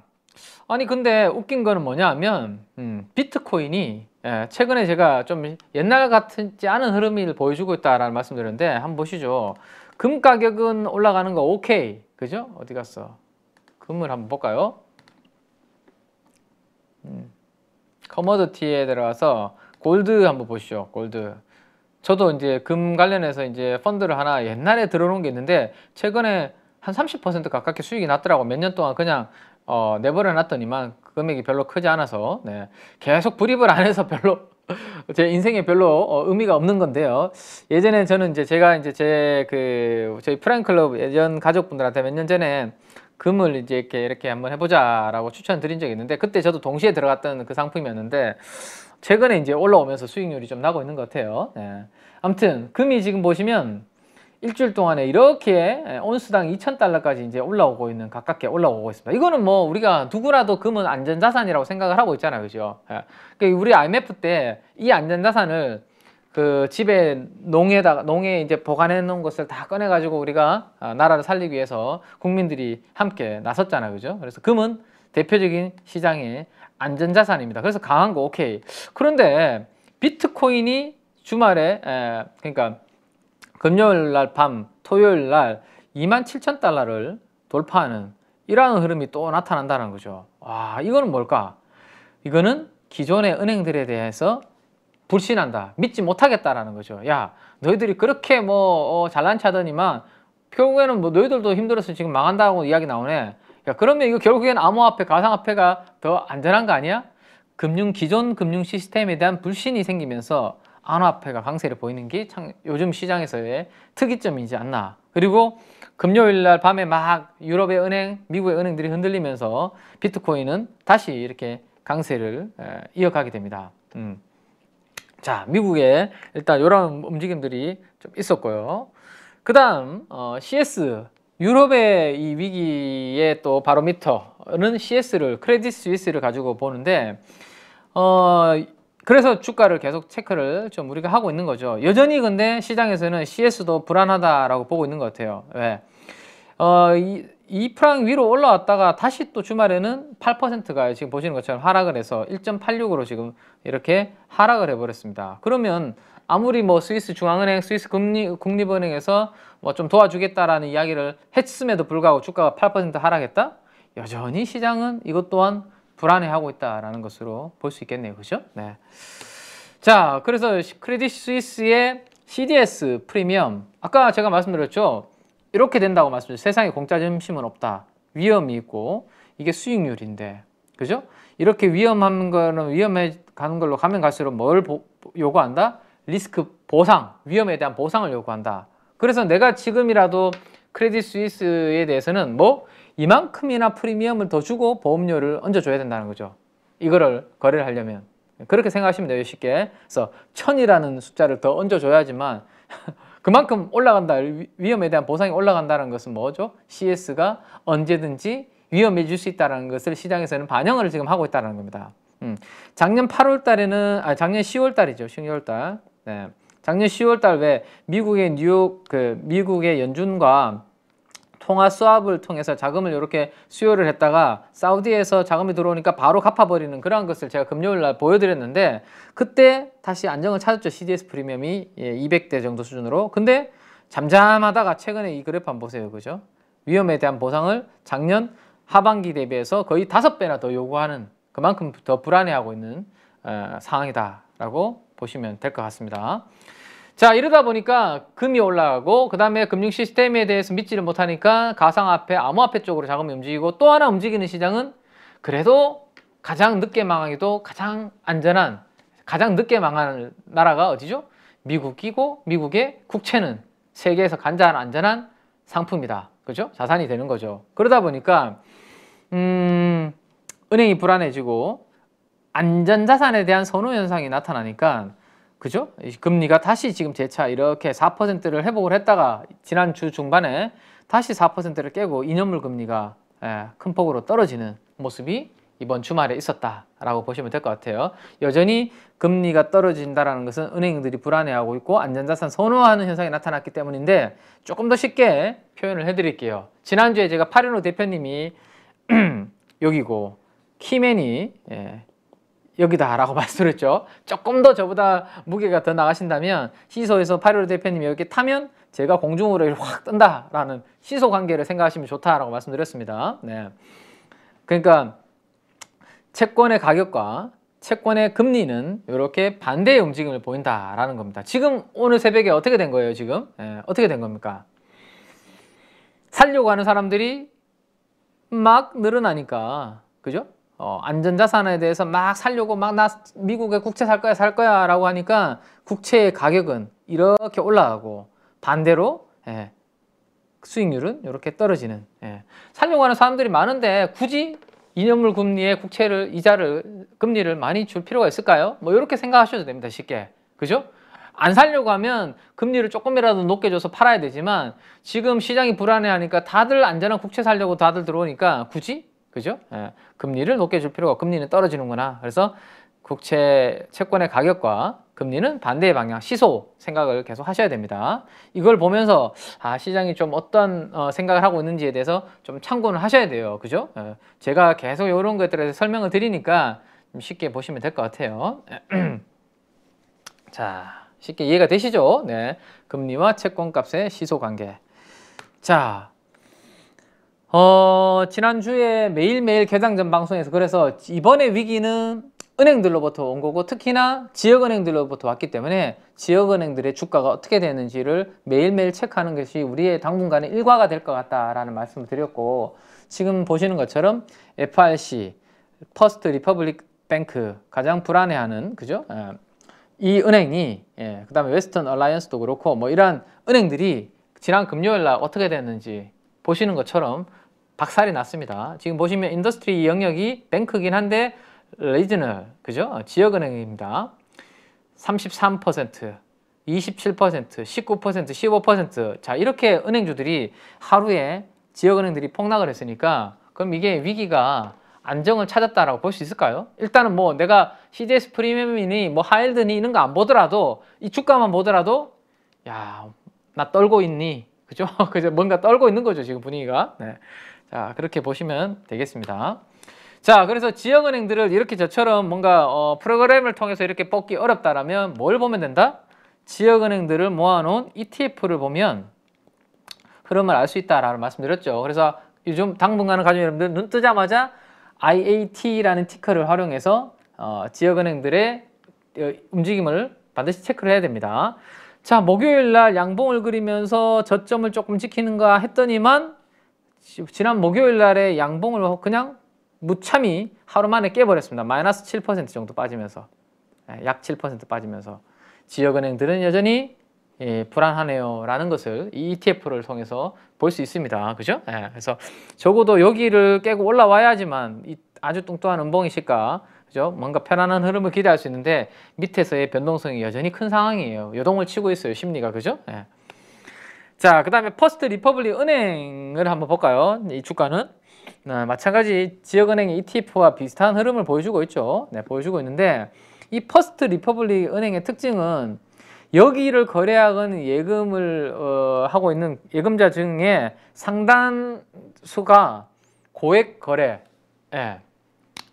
아니 근데 웃긴 거는 뭐냐 하면 음, 비트코인이 예, 최근에 제가 좀 옛날 같지 않은 흐름을 보여주고 있다라는 말씀드렸는데 한번 보시죠. 금 가격은 올라가는 거 오케이. 그죠? 어디 갔어? 금을 한번 볼까요? 음, 커머더티에 들어가서 골드 한번 보시죠. 골드. 저도 이제 금 관련해서 이제 펀드를 하나 옛날에 들어놓은 게 있는데 최근에 한 30% 가깝게 수익이 났더라고. 몇 년 동안 그냥 어, 내버려 놨더니만 금액이 별로 크지 않아서 네, 계속 불입을 안 해서 별로 제 인생에 별로 어, 의미가 없는 건데요. 예전에 저는 이제 제가 이제 제 그 저희 프랭클럽 예전 가족분들한테 몇 년 전에 금을 이제 이렇게 이렇게 한번 해보자라고 추천드린 적이 있는데 그때 저도 동시에 들어갔던 그 상품이었는데 최근에 이제 올라오면서 수익률이 좀 나고 있는 것 같아요. 네. 아무튼 금이 지금 보시면 일주일 동안에 이렇게 예, 온수당 2,000달러까지 이제 올라오고 있는 가깝게 올라오고 있습니다. 이거는 뭐 우리가 누구라도 금은 안전자산이라고 생각을 하고 있잖아요. 그죠? 예. 그 우리 IMF 때 이 안전자산을 그 집에 농에다가 농에 이제 보관해 놓은 것을 다 꺼내 가지고 우리가 아, 나라를 살리기 위해서 국민들이 함께 나섰잖아요. 그죠? 그래서 금은 대표적인 시장의 안전자산입니다. 그래서 강한 거 오케이. 그런데 비트코인이 주말에 에, 예, 그러니까 금요일 날 밤, 토요일 날 2만 7천 달러를 돌파하는 이러한 흐름이 또 나타난다는 거죠. 와, 이거는 뭘까? 이거는 기존의 은행들에 대해서 불신한다. 믿지 못하겠다라는 거죠. 야, 너희들이 그렇게 뭐 어, 잘난 차더니만 결국에는 뭐 너희들도 힘들어서 지금 망한다고 이야기 나오네. 야, 그러면 이거 결국엔 암호화폐, 가상화폐가 더 안전한 거 아니야? 금융 기존 금융 시스템에 대한 불신이 생기면서 안화폐가 강세를 보이는 게참 요즘 시장에서의 특이점이지 않나 그리고 금요일날 밤에 막 유럽의 은행, 미국의 은행들이 흔들리면서 비트코인은 다시 이렇게 강세를 이어가게 됩니다 음. 자 미국에 일단 이런 움직임들이 좀 있었고요 그 다음 어, CS 유럽의 이 위기의 또 바로미터는 CS를 크레딧 스위스를 가지고 보는데 어, 그래서 주가를 계속 체크를 좀 우리가 하고 있는 거죠. 여전히 근데 시장에서는 CS도 불안하다라고 보고 있는 것 같아요. 왜? 예. 어, 이, 이 프랑 위로 올라왔다가 다시 또 주말에는 8%가 지금 보시는 것처럼 하락을 해서 1.86으로 지금 이렇게 하락을 해버렸습니다. 그러면 아무리 뭐 스위스 중앙은행, 스위스 금리, 국립은행에서 뭐 좀 도와주겠다라는 이야기를 했음에도 불구하고 주가가 8% 하락했다? 여전히 시장은 이것 또한 불안해하고 있다라는 것으로 볼 수 있겠네요. 그죠? 네. 자, 그래서 크레딧 스위스의 CDS 프리미엄 아까 제가 말씀드렸죠. 이렇게 된다고 말씀드렸죠. 세상에 공짜 점심은 없다. 위험이 있고 이게 수익률인데. 그죠? 이렇게 위험한 거는 위험해 가는 걸로 가면 갈수록 뭘 보, 요구한다? 리스크 보상, 위험에 대한 보상을 요구한다. 그래서 내가 지금이라도 크레딧 스위스에 대해서는 뭐 이만큼이나 프리미엄을 더 주고 보험료를 얹어줘야 된다는 거죠. 이거를 거래를 하려면. 그렇게 생각하시면 돼요, 쉽게. 그래서 천이라는 숫자를 더 얹어줘야지만 그만큼 올라간다, 위험에 대한 보상이 올라간다는 것은 뭐죠? CS가 언제든지 위험해질 수 있다는 것을 시장에서는 반영을 지금 하고 있다는 겁니다. 음, 작년 8월 달에는, 아, 작년 10월 달이죠, 10월 달. 네. 작년 10월 달왜 미국의 뉴욕, 그 미국의 연준과 통화 수합을 통해서 자금을 이렇게 수요를 했다가 사우디에서 자금이 들어오니까 바로 갚아버리는 그러한 것을 제가 금요일 날 보여드렸는데 그때 다시 안정을 찾았죠. CDS 프리미엄이 예, 200대 정도 수준으로. 근데 잠잠하다가 최근에 이 그래프 한번 보세요. 그죠? 위험에 대한 보상을 작년 하반기 대비해서 거의 다섯 배나 더 요구하는 그만큼 더 불안해하고 있는 에, 어, 상황이다라고 보시면 될 것 같습니다. 자 이러다 보니까 금이 올라가고 그 다음에 금융 시스템에 대해서 믿지를 못하니까 가상화폐, 암호화폐 쪽으로 자금이 움직이고 또 하나 움직이는 시장은 그래도 가장 늦게 망하기도 가장 안전한 가장 늦게 망하는 나라가 어디죠? 미국이고 미국의 국채는 세계에서 가장 안전한 상품이다. 그죠? 자산이 되는 거죠. 그러다 보니까 음, 은행이 불안해지고 안전자산에 대한 선호현상이 나타나니까 그죠? 금리가 다시 지금 재차 이렇게 4%를 회복을 했다가 지난주 중반에 다시 4%를 깨고 이년물 금리가 예, 큰 폭으로 떨어지는 모습이 이번 주말에 있었다라고 보시면 될 것 같아요. 여전히 금리가 떨어진다라는 것은 은행들이 불안해하고 있고 안전자산 선호하는 현상이 나타났기 때문인데 조금 더 쉽게 표현을 해드릴게요. 지난주에 제가 파리노 대표님이 여기고 키맨이 예, 여기다라고 말씀을 했죠. 조금 더 저보다 무게가 더 나가신다면 시소에서 파리로 대표님이 이렇게 타면 제가 공중으로 확 뜬다라는 시소 관계를 생각하시면 좋다라고 말씀드렸습니다. 네. 그러니까 채권의 가격과 채권의 금리는 이렇게 반대의 움직임을 보인다라는 겁니다. 지금 오늘 새벽에 어떻게 된 거예요? 지금 네, 어떻게 된 겁니까? 살려고 하는 사람들이 막 늘어나니까 그죠? 어, 안전자산에 대해서 막 살려고 막 나 미국에 국채 살 거야 살 거야 라고 하니까 국채의 가격은 이렇게 올라가고 반대로 예, 수익률은 이렇게 떨어지는 예. 살려고 하는 사람들이 많은데 굳이 이념물 금리에 국채를 이자를 금리를 많이 줄 필요가 있을까요? 뭐 이렇게 생각하셔도 됩니다 쉽게 그죠? 안 살려고 하면 금리를 조금이라도 높게 줘서 팔아야 되지만 지금 시장이 불안해하니까 다들 안전한 국채 살려고 다들 들어오니까 굳이 그죠? 예, 금리를 높게 줄 필요가 금리는 떨어지는구나. 그래서 국채 채권의 가격과 금리는 반대의 방향 시소 생각을 계속 하셔야 됩니다. 이걸 보면서 아 시장이 좀 어떤 어, 생각을 하고 있는지에 대해서 좀 참고는 하셔야 돼요. 그죠? 예, 제가 계속 이런 것들에 설명을 드리니까 쉽게 보시면 될 것 같아요. 자, 쉽게 이해가 되시죠? 네, 금리와 채권값의 시소 관계. 자, 어, 지난주에 매일매일 개장전 방송에서 그래서 이번에 위기는 은행들로부터 온 거고 특히나 지역은행들로부터 왔기 때문에 지역은행들의 주가가 어떻게 되는지를 매일매일 체크하는 것이 우리의 당분간의 일과가 될 것 같다라는 말씀을 드렸고 지금 보시는 것처럼 FRC, 퍼스트 리퍼블릭 뱅크 가장 불안해하는 그죠? 예. 이 은행이 예, 그 다음에 웨스턴 얼라이언스도 그렇고 뭐이런 은행들이 지난 금요일 날 어떻게 됐는지 보시는 것처럼 박살이 났습니다. 지금 보시면 인더스트리 영역이 뱅크긴 한데 레이저널 그죠? 지역은행입니다. 33%, 27%, 19%, 15%. 자, 이렇게 은행주들이 하루에 지역은행들이 폭락을 했으니까 그럼 이게 위기가 안정을 찾았다라고 볼 수 있을까요? 일단은 뭐 내가 CJS 프리미엄이니 뭐 하일드니 이런 거 안 보더라도 이 주가만 보더라도 야, 나 떨고 있니? 그죠? 그죠? 뭔가 떨고 있는 거죠, 지금 분위기가. 네. 자, 그렇게 보시면 되겠습니다. 자, 그래서 지역은행들을 이렇게 저처럼 뭔가 어, 프로그램을 통해서 이렇게 뽑기 어렵다라면 뭘 보면 된다? 지역은행들을 모아놓은 ETF를 보면 흐름을 알 수 있다라는 말씀드렸죠. 그래서 요즘 당분간은 가족 여러분들 눈 뜨자마자 IAT라는 티커를 활용해서 어, 지역은행들의 어, 움직임을 반드시 체크를 해야 됩니다. 자, 목요일 날 양봉을 그리면서 저점을 조금 지키는가 했더니만 지난 목요일 날에 양봉을 그냥 무참히 하루 만에 깨버렸습니다. 마이너스 7% 정도 빠지면서 예, 약7% 빠지면서 지역은행들은 여전히 예, 불안하네요라는 것을 이 ETF를 통해서 볼 수 있습니다. 그죠? 예, 그래서 적어도 여기를 깨고 올라와야지만 이 아주 뚱뚱한 음봉이 실까 그죠? 뭔가 편안한 흐름을 기대할 수 있는데 밑에서의 변동성이 여전히 큰 상황이에요. 요동을 치고 있어요. 심리가 그죠? 예. 자, 그 다음에 퍼스트 리퍼블릭 은행을 한번 볼까요? 이 주가는 네, 마찬가지 지역은행의 ETF와 비슷한 흐름을 보여주고 있죠. 네, 보여주고 있는데 이 퍼스트 리퍼블릭 은행의 특징은 여기를 거래하는 예금을 어, 하고 있는 예금자 중에 상당수가 고액 거래, 예,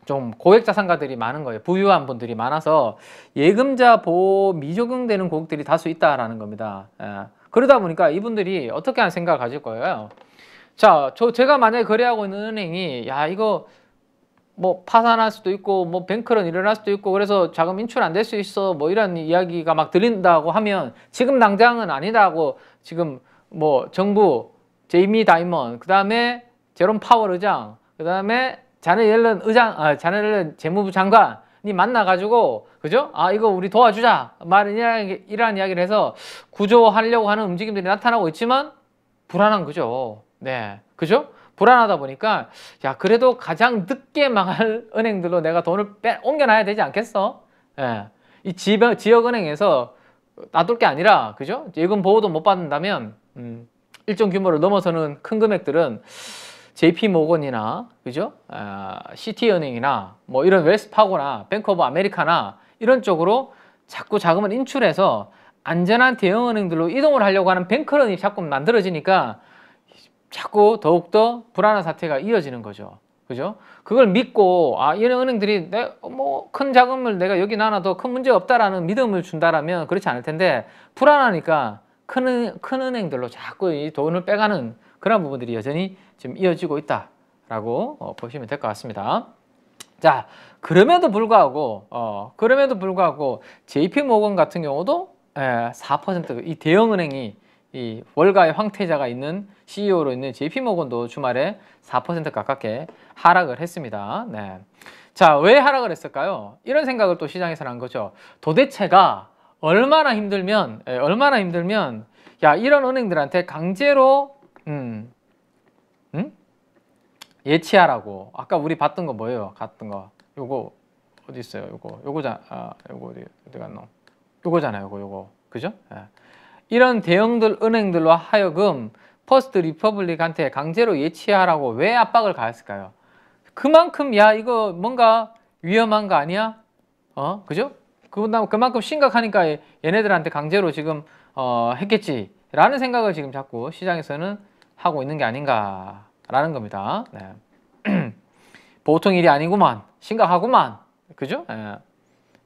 좀 고액 자산가들이 많은 거예요. 부유한 분들이 많아서 예금자 보호 미적용되는 고객들이 다수 있다라는 겁니다. 예. 그러다 보니까 이분들이 어떻게 한 생각을 가질 거예요. 자, 저 제가 만약에 거래하고 있는 은행이 야 이거 뭐 파산할 수도 있고 뭐 뱅크런 일어날 수도 있고 그래서 자금 인출 안 될 수 있어 뭐 이런 이야기가 막 들린다고 하면 지금 당장은 아니다고 지금 뭐 정부 제이미 다이먼 그 다음에 제롬 파월 의장 그 다음에 자네 옐런 의장 아 자네 옐런 재무부 장관 이 만나가지고 그죠? 아 이거 우리 도와주자 말은 이라는, 이라는 이야기를 해서 구조하려고 하는 움직임들이 나타나고 있지만 불안한 거죠. 네, 그죠? 불안하다 보니까 야 그래도 가장 늦게 망할 은행들로 내가 돈을 빼, 옮겨놔야 되지 않겠어? 예, 이 지역, 지역은행에서 놔둘 게 아니라 그죠? 예금 보호도 못 받는다면 음, 일정 규모를 넘어서는 큰 금액들은 JP 모건이나 그죠? 아, 시티은행이나 뭐 이런 웰스파고나 뱅크 오브 아메리카나 이런 쪽으로 자꾸 자금을 인출해서 안전한 대형은행들로 이동을 하려고 하는 뱅크런이 자꾸 만들어지니까 자꾸 더욱더 불안한 사태가 이어지는 거죠. 그죠? 그걸 믿고 아 이런 은행들이 뭐큰 자금을 내가 여기 나눠도 큰 문제 없다라는 믿음을 준다라면 그렇지 않을 텐데 불안하니까 큰, 큰 은행들로 자꾸 이 돈을 빼가는 그런 부분들이 여전히 지금 이어지고 있다라고 어, 보시면 될 것 같습니다. 자, 그럼에도 불구하고 어, 그럼에도 불구하고 JP 모건 같은 경우도 에, 예, 4%이 대형은행이 이 월가의 황태자가 있는 CEO로 있는 JP 모건도 주말에 4% 가깝게 하락을 했습니다. 네. 자, 왜 하락을 했을까요? 이런 생각을 또 시장에서 한 거죠. 도대체가 얼마나 힘들면, 에, 예, 얼마나 힘들면, 야, 이런 은행들한테 강제로 음. 응? 예치하라고. 아까 우리 봤던 거 뭐예요? 갔던 거. 요거 어디 있어요? 요거. 요거자. 아, 요거 어디 어디 갔노? 요거잖아요. 요거 요거. 그죠? 예. 이런 대형들 은행들로 하여금 퍼스트 리퍼블릭한테 강제로 예치하라고 왜 압박을 가했을까요? 그만큼 야 이거 뭔가 위험한 거 아니야? 어? 그죠? 그만큼 심각하니까 얘네들한테 강제로 지금 어, 했겠지라는 생각을 지금 자꾸 시장에서는 하고 있는 게 아닌가라는 겁니다. 네. 보통 일이 아니구만, 심각하구만, 그죠? 네.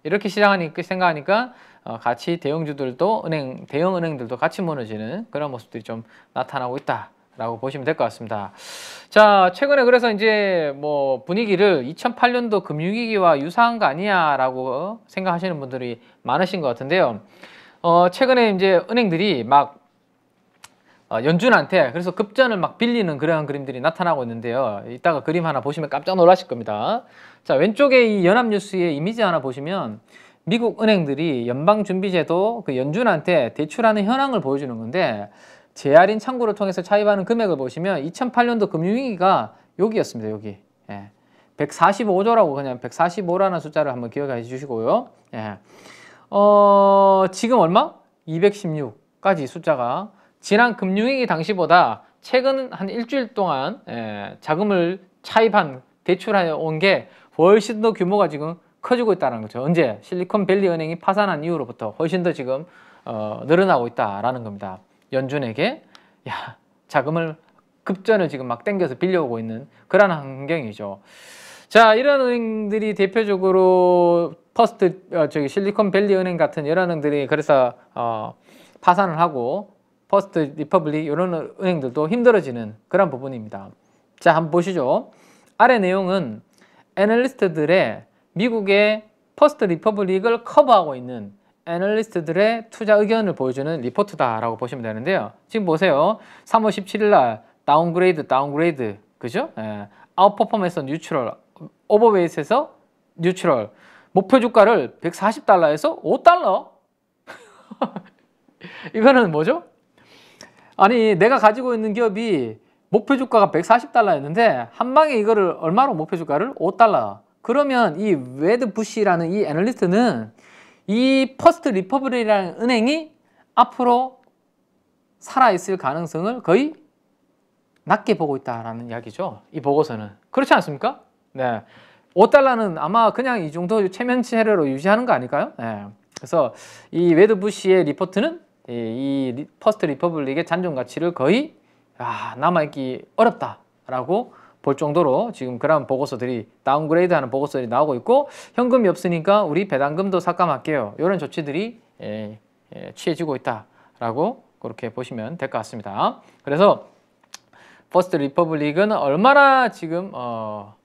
이렇게 시장하니까 생각하니까 어, 같이 대형주들도 은행 대형 은행들도 같이 무너지는 그런 모습들이 좀 나타나고 있다. 라고 보시면 될 것 같습니다. 자, 최근에 그래서 이제 뭐 분위기를 2008년도 금융위기와 유사한 거 아니야라고 생각하시는 분들이 많으신 것 같은데요. 어, 최근에 이제 은행들이 막 어, 연준한테 그래서 급전을 막 빌리는 그런 그림들이 나타나고 있는데요. 이따가 그림 하나 보시면 깜짝 놀라실 겁니다. 자 왼쪽에 이 연합뉴스의 이미지 하나 보시면 미국 은행들이 연방준비제도 그 연준한테 대출하는 현황을 보여주는 건데 재활인 창구를 통해서 차입하는 금액을 보시면 2008년도 금융위기가 여기였습니다. 여기. 예. 145조라고 그냥 145라는 숫자를 한번 기억해 주시고요. 예. 어, 지금 얼마? 216까지 숫자가 지난 금융위기 당시보다 최근 한 일주일 동안 예, 자금을 차입한 대출하여 온게 훨씬 더 규모가 지금 커지고 있다는 거죠. 언제 실리콘밸리 은행이 파산한 이후로부터 훨씬 더 지금 어, 늘어나고 있다라는 겁니다. 연준에게 야 자금을 급전을 지금 막 땡겨서 빌려오고 있는 그러한 환경이죠. 자 이런 은행들이 대표적으로 퍼스트 어, 저기 실리콘밸리 은행 같은 여러 은행들이 그래서 어, 파산을 하고 퍼스트 리퍼블릭 이런 은행들도 힘들어지는 그런 부분입니다. 자, 한번 보시죠. 아래 내용은 애널리스트들의 미국의 퍼스트 리퍼블릭을 커버하고 있는 애널리스트들의 투자 의견을 보여주는 리포트다라고 보시면 되는데요. 지금 보세요. 3월 17일 날 다운그레이드, 다운그레이드, 그죠? 예. 아웃퍼폼에서 뉴트럴, 오버웨이트에서 뉴트럴, 목표 주가를 140달러에서 5달러? 이거는 뭐죠? 아니 내가 가지고 있는 기업이 목표 주가가 140달러였는데 한 방에 이거를 얼마로 목표 주가를 5달러 그러면 이 웨드 부시라는 이 애널리스트는 이 퍼스트 리퍼블릭이라는 은행이 앞으로 살아있을 가능성을 거의 낮게 보고 있다라는 이야기죠. 이 보고서는. 그렇지 않습니까? 네. 5달러는 아마 그냥 이 정도 체면치해로 유지하는 거 아닐까요? 네. 그래서 이 웨드 부시의 리포트는 예, 이 퍼스트 리퍼블릭의 잔존 가치를 거의 아, 남아있기 어렵다라고 볼 정도로 지금 그런 보고서들이 다운그레이드하는 보고서들이 나오고 있고 현금이 없으니까 우리 배당금도 삭감할게요. 이런 조치들이 예, 예, 취해지고 있다라고 그렇게 보시면 될 것 같습니다. 그래서 퍼스트 리퍼블릭은 얼마나 지금 어,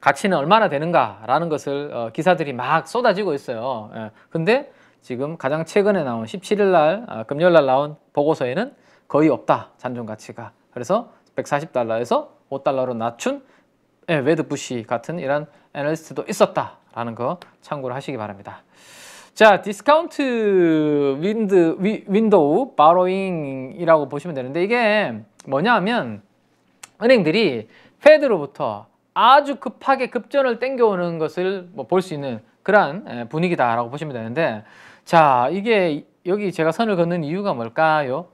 가치는 얼마나 되는가라는 것을 어, 기사들이 막 쏟아지고 있어요. 예, 근데 지금 가장 최근에 나온 17일 날 아, 금요일 날 나온 보고서에는 거의 없다 잔존 가치가 그래서 140달러에서 5달러로 낮춘 예, 웨드 부시 같은 이런 애널리스트도 있었다라는 거 참고를 하시기 바랍니다. 자, 디스카운트 윈드, 위, 윈도우 바로잉이라고 보시면 되는데 이게 뭐냐면 은행들이 페드로부터 아주 급하게 급전을 땡겨오는 것을 뭐 볼 수 있는 그러한 예, 분위기다라고 보시면 되는데 자, 이게 여기 제가 선을 걷는 이유가 뭘까요?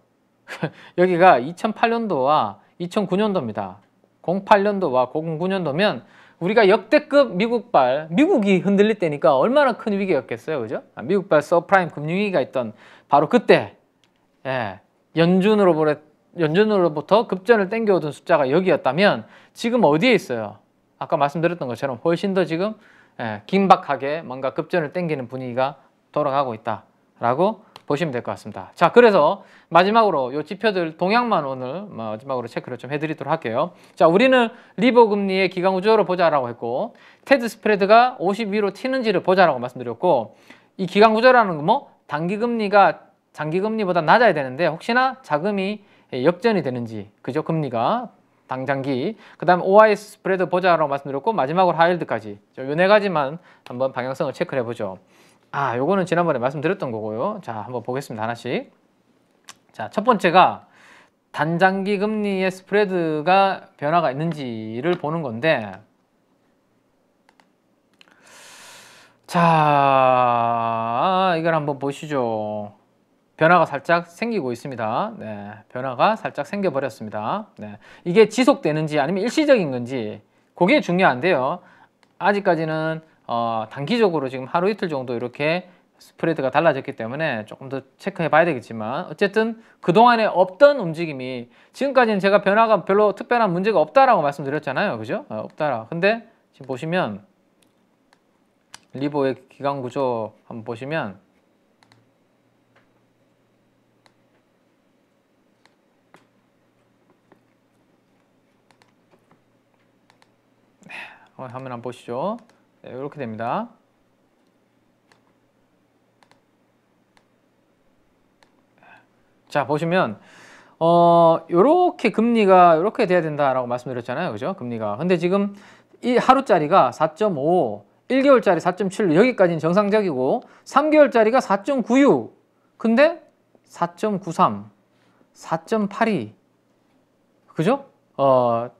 여기가 2008년도와 2009년도입니다. 08년도와 09년도면 우리가 역대급 미국발, 미국이 흔들릴 때니까 얼마나 큰 위기였겠어요. 그죠? 아, 미국발 서프라임 금융위기가 있던 바로 그때 예, 연준으로 보래, 연준으로부터 급전을 땡겨오던 숫자가 여기였다면 지금 어디에 있어요? 아까 말씀드렸던 것처럼 훨씬 더 지금 예, 긴박하게 뭔가 급전을 땡기는 분위기가 돌아가고 있다라고 보시면 될 것 같습니다. 자, 그래서 마지막으로 요 지표들 동향만 오늘 마지막으로 체크를 좀 해드리도록 할게요. 자, 우리는 리버 금리의 기간 우주로 보자라고 했고 테드 스프레드가 50 위로 튀는지를 보자라고 말씀드렸고 이 기간 구조라는 건 뭐 단기 금리가 장기 금리보다 낮아야 되는데 혹시나 자금이 역전이 되는지 그죠 금리가 당장기 그다음 OIS 스프레드 보자라고 말씀드렸고 마지막으로 하일드까지 요네 가지만 한번 방향성을 체크해 보죠. 아, 요거는 지난번에 말씀드렸던 거고요. 자, 한번 보겠습니다. 하나씩. 자, 첫 번째가 단장기 금리의 스프레드가 변화가 있는지를 보는 건데 자, 이걸 한번 보시죠. 변화가 살짝 생기고 있습니다. 네, 변화가 살짝 생겨버렸습니다. 네, 이게 지속되는지 아니면 일시적인 건지 그게 중요한데요. 아직까지는 어, 단기적으로 지금 하루 이틀 정도 이렇게 스프레드가 달라졌기 때문에 조금 더 체크해 봐야 되겠지만 어쨌든 그동안에 없던 움직임이 지금까지는 제가 변화가 별로 특별한 문제가 없다라고 말씀드렸잖아요. 그죠? 어, 없다라. 근데 지금 보시면 리보의 기관 구조 한번 보시면 화면 네, 한번 보시죠. 네, 이렇게 됩니다. 자, 보시면 어, 요렇게 금리가 이렇게 돼야 된다라고 말씀드렸잖아요. 그죠? 금리가. 근데 지금 이 하루짜리가 4.5, 1개월짜리 4 7 여기까지는 정상적이고 3개월짜리가 4.96 근데 4.93, 4.82 그죠? 어,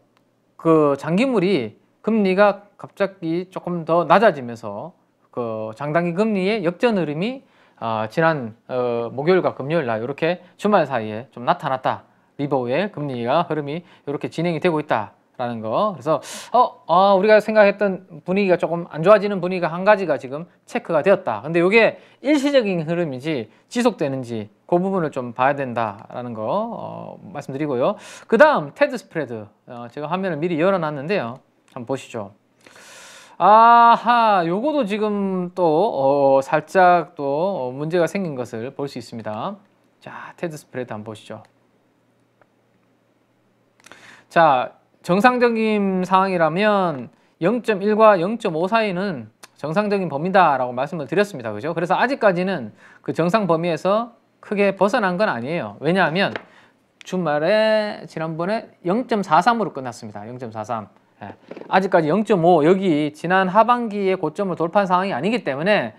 그 장기물이 금리가 갑자기 조금 더 낮아지면서 그 장단기 금리의 역전 흐름이 어, 아, 지난 어, 목요일과 금요일 날 이렇게 주말 사이에 좀 나타났다. 리버의 금리가 흐름이 이렇게 진행이 되고 있다. 라는 거. 그래서 어, 어, 우리가 생각했던 분위기가 조금 안 좋아지는 분위기가 한 가지가 지금 체크가 되었다. 근데 이게 일시적인 흐름인지 지속되는지 그 부분을 좀 봐야 된다라는 거 어, 말씀드리고요. 그다음 테드 스프레드 어, 제가 화면을 미리 열어놨는데요. 한번 보시죠. 아하 요거도 지금 또 어, 살짝 또 어, 문제가 생긴 것을 볼 수 있습니다 자 테드 스프레드 한번 보시죠 자 정상적인 상황이라면 0.1과 0.5 사이는 정상적인 범위다 라고 말씀을 드렸습니다 그죠 그래서 아직까지는 그 정상 범위에서 크게 벗어난 건 아니에요 왜냐하면 주말에 지난번에 0.43으로 끝났습니다 0.43 예. 아직까지 0.5 여기 지난 하반기에 고점을 돌파한 상황이 아니기 때문에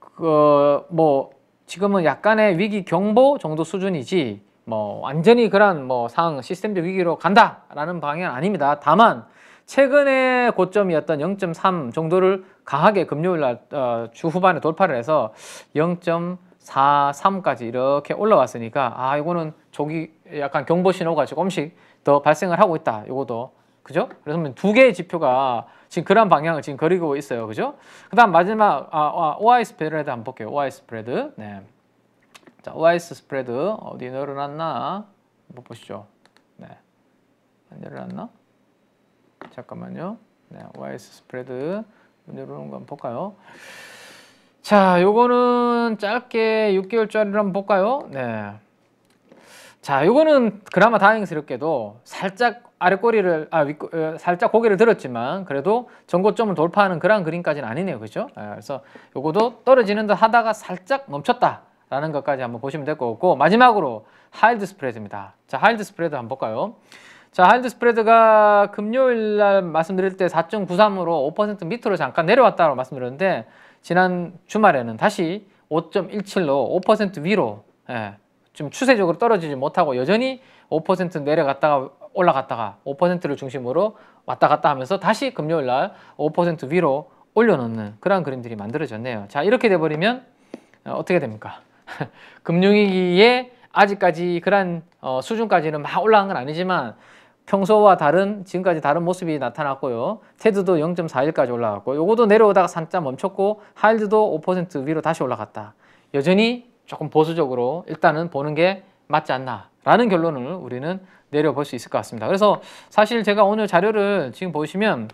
그 뭐 지금은 약간의 위기 경보 정도 수준이지 뭐 완전히 그런 뭐 상황 시스템적 위기로 간다라는 방향은 아닙니다. 다만 최근에 고점이었던 0.3 정도를 강하게 금요일 날 어, 주후반에 돌파를 해서 0.43까지 이렇게 올라왔으니까 아 이거는 조기 약간 경보 신호가 조금씩 더 발생을 하고 있다. 이것도 그죠? 그래서 뭐 두 개의 지표가 지금 그런 방향을 지금 그리고 있어요. 그죠? 그 다음 마지막 아, 아, OI 스프레드 한번 볼게요. OI 스프레드. 네. 자, OI 스프레드 어디 늘어났나? 한번 보시죠. 네. 안 늘어났나? 잠깐만요. 네, OI 스프레드 늘어난 거 한번 볼까요? 자, 요거는 짧게 6개월짜리로 한번 볼까요? 네. 자, 요거는 그나마 다행스럽게도 살짝 아랫꼬리를 아 윗꼬, 어, 살짝 고개를 들었지만 그래도 전고점을 돌파하는 그런 그림까지는 아니네요 그죠 예, 그래서 요거도 떨어지는 듯 하다가 살짝 멈췄다 라는 것까지 한번 보시면 될 것 같고 마지막으로 하일드 스프레드입니다 자 하일드 스프레드 한번 볼까요 자 하일드 스프레드가 금요일날 말씀드릴 때 4.93으로 5% 밑으로 잠깐 내려왔다고 말씀드렸는데 지난 주말에는 다시 5.17로 5% 위로 예, 좀 추세적으로 떨어지지 못하고 여전히 5% 내려갔다가 올라갔다가 5%를 중심으로 왔다 갔다 하면서 다시 금요일 날 5% 위로 올려놓는 그런 그림들이 만들어졌네요. 자 이렇게 돼버리면 어, 어떻게 됩니까? 금융위기에 아직까지 그런 어, 수준까지는 막 올라간 건 아니지만 평소와 다른 지금까지 다른 모습이 나타났고요. 테드도 0.41까지 올라갔고 요것도 내려오다가 살짝 멈췄고 하일드도 5% 위로 다시 올라갔다. 여전히 조금 보수적으로 일단은 보는 게 맞지 않나라는 결론을 우리는 내려볼 수 있을 것 같습니다. 그래서 사실 제가 오늘 자료를 지금 보시면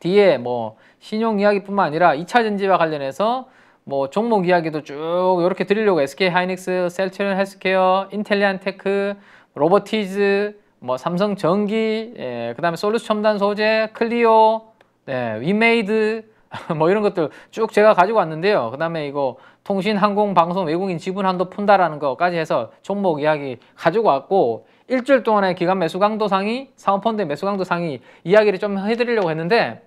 뒤에 뭐 신용 이야기뿐만 아니라 2차 전지와 관련해서 뭐 종목 이야기도 쭉 이렇게 드리려고 SK 하이닉스, 셀트리온 헬스케어, 인텔리안 테크, 로버티즈, 뭐 삼성 전기, 예, 그다음에 솔루스 첨단 소재, 클리오, 네, 위메이드 뭐 이런 것들 쭉 제가 가지고 왔는데요. 그다음에 이거 통신, 항공, 방송, 외국인 지분 한도 푼다라는 것까지 해서 종목 이야기 가지고 왔고 일주일 동안의 기간 매수 강도 상위, 사모펀드의 매수 강도 상위 이야기를 좀 해드리려고 했는데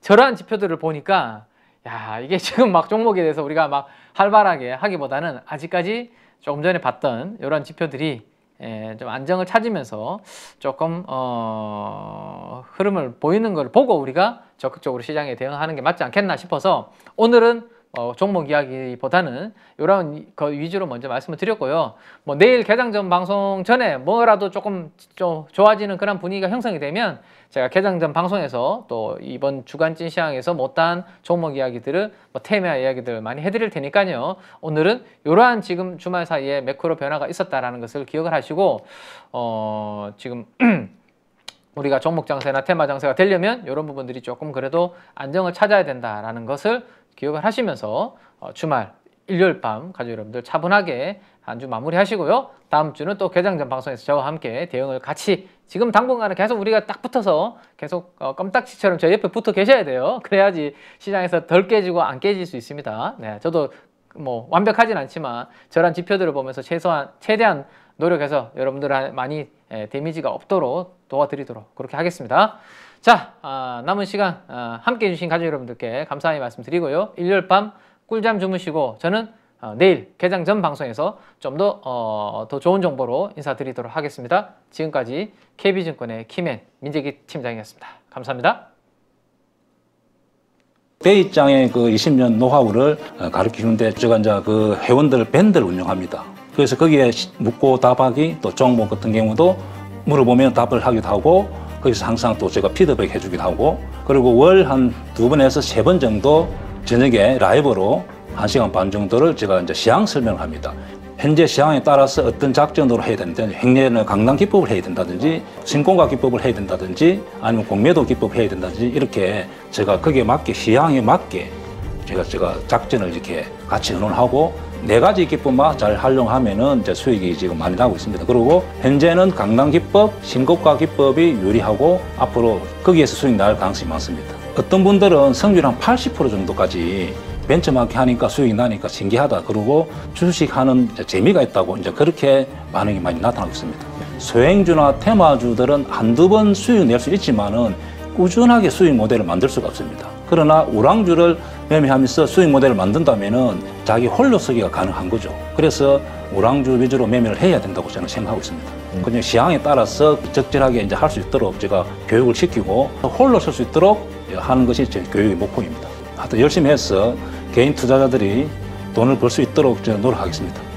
저러한 지표들을 보니까 야 이게 지금 막 종목에 대해서 우리가 막 활발하게 하기보다는 아직까지 조금 전에 봤던 이런 지표들이 예, 좀 안정을 찾으면서 조금 어... 흐름을 보이는 걸 보고 우리가 적극적으로 시장에 대응하는 게 맞지 않겠나 싶어서 오늘은 어, 종목 이야기보다는 이런 거 위주로 먼저 말씀을 드렸고요. 뭐 내일 개장 전 방송 전에 뭐라도 조금 좀 좋아지는 그런 분위기가 형성이 되면 제가 개장 전 방송에서 또 이번 주간진 시황에서 못한 종목 이야기들을 뭐 테마 이야기들을 많이 해드릴 테니까요. 오늘은 이러한 지금 주말 사이에 매크로 변화가 있었다라는 것을 기억을 하시고 어, 지금 우리가 종목 장세나 테마 장세가 되려면 이런 부분들이 조금 그래도 안정을 찾아야 된다라는 것을 기억을 하시면서 어, 주말 일요일 밤 가족 여러분들 차분하게 한 주 마무리 하시고요. 다음 주는 또 개장전 방송에서 저와 함께 대응을 같이 지금 당분간은 계속 우리가 딱 붙어서 계속 어, 껌딱지처럼 저 옆에 붙어 계셔야 돼요. 그래야지 시장에서 덜 깨지고 안 깨질 수 있습니다. 네, 저도 뭐 완벽하진 않지만 저런 지표들을 보면서 최소한 최대한 노력해서 여러분들 많이 에, 예, 데미지가 없도록 도와드리도록 그렇게 하겠습니다. 자, 아, 남은 시간 아, 함께 해주신 가족 여러분들께 감사의 말씀 드리고요. 일요일 밤 꿀잠 주무시고 저는 어, 내일 개장 전 방송에서 좀더더 어, 더 좋은 정보로 인사드리도록 하겠습니다. 지금까지 KB증권의 키맨 민재기 팀장이었습니다. 감사합니다. 배 입장의 그 20년 노하우를 어, 가르치는데 주관자 그 회원들 밴드를 운영합니다. 그래서 거기에 묻고 답하기 또 정보 같은 경우도 물어보면 답을 하기도 하고 거기서 항상 또 제가 피드백 해주기도 하고 그리고 월 한 두 번에서 세 번 정도 저녁에 라이브로 한 시간 반 정도를 제가 이제 시향 설명을 합니다. 현재 시황에 따라서 어떤 작전으로 해야 된다지 행례는 강당 기법을 해야 된다든지 신공과 기법을 해야 된다든지 아니면 공매도 기법을 해야 된다든지 이렇게 제가 거기에 맞게 시황에 맞게 제가 제가 작전을 이렇게 같이 의논하고 네 가지 기법만 잘 활용하면은 이제 수익이 지금 많이 나고 있습니다. 그리고 현재는 강당 기법, 신고가 기법이 유리하고 앞으로 거기에서 수익 날 가능성이 많습니다. 어떤 분들은 성률 한80% 정도까지 벤처마킹 하니까 수익이 나니까 신기하다. 그리고 주식하는 재미가 있다고 이제 그렇게 반응이 많이 나타나고 있습니다. 소행주나 테마주들은 한두 번 수익 낼 수 있지만은 꾸준하게 수익 모델을 만들 수가 없습니다. 그러나 우랑주를 매매하면서 수익 모델을 만든다면은 자기 홀로 서기가 가능한 거죠. 그래서 우량주 위주로 매매를 해야 된다고 저는 생각하고 있습니다. 음. 그냥 시향에 따라서 적절하게 이제 할 수 있도록 제가 교육을 시키고 홀로 설 수 있도록 하는 것이 제 교육의 목표입니다. 하여튼 열심히 해서 개인 투자자들이 돈을 벌 수 있도록 제가 노력하겠습니다.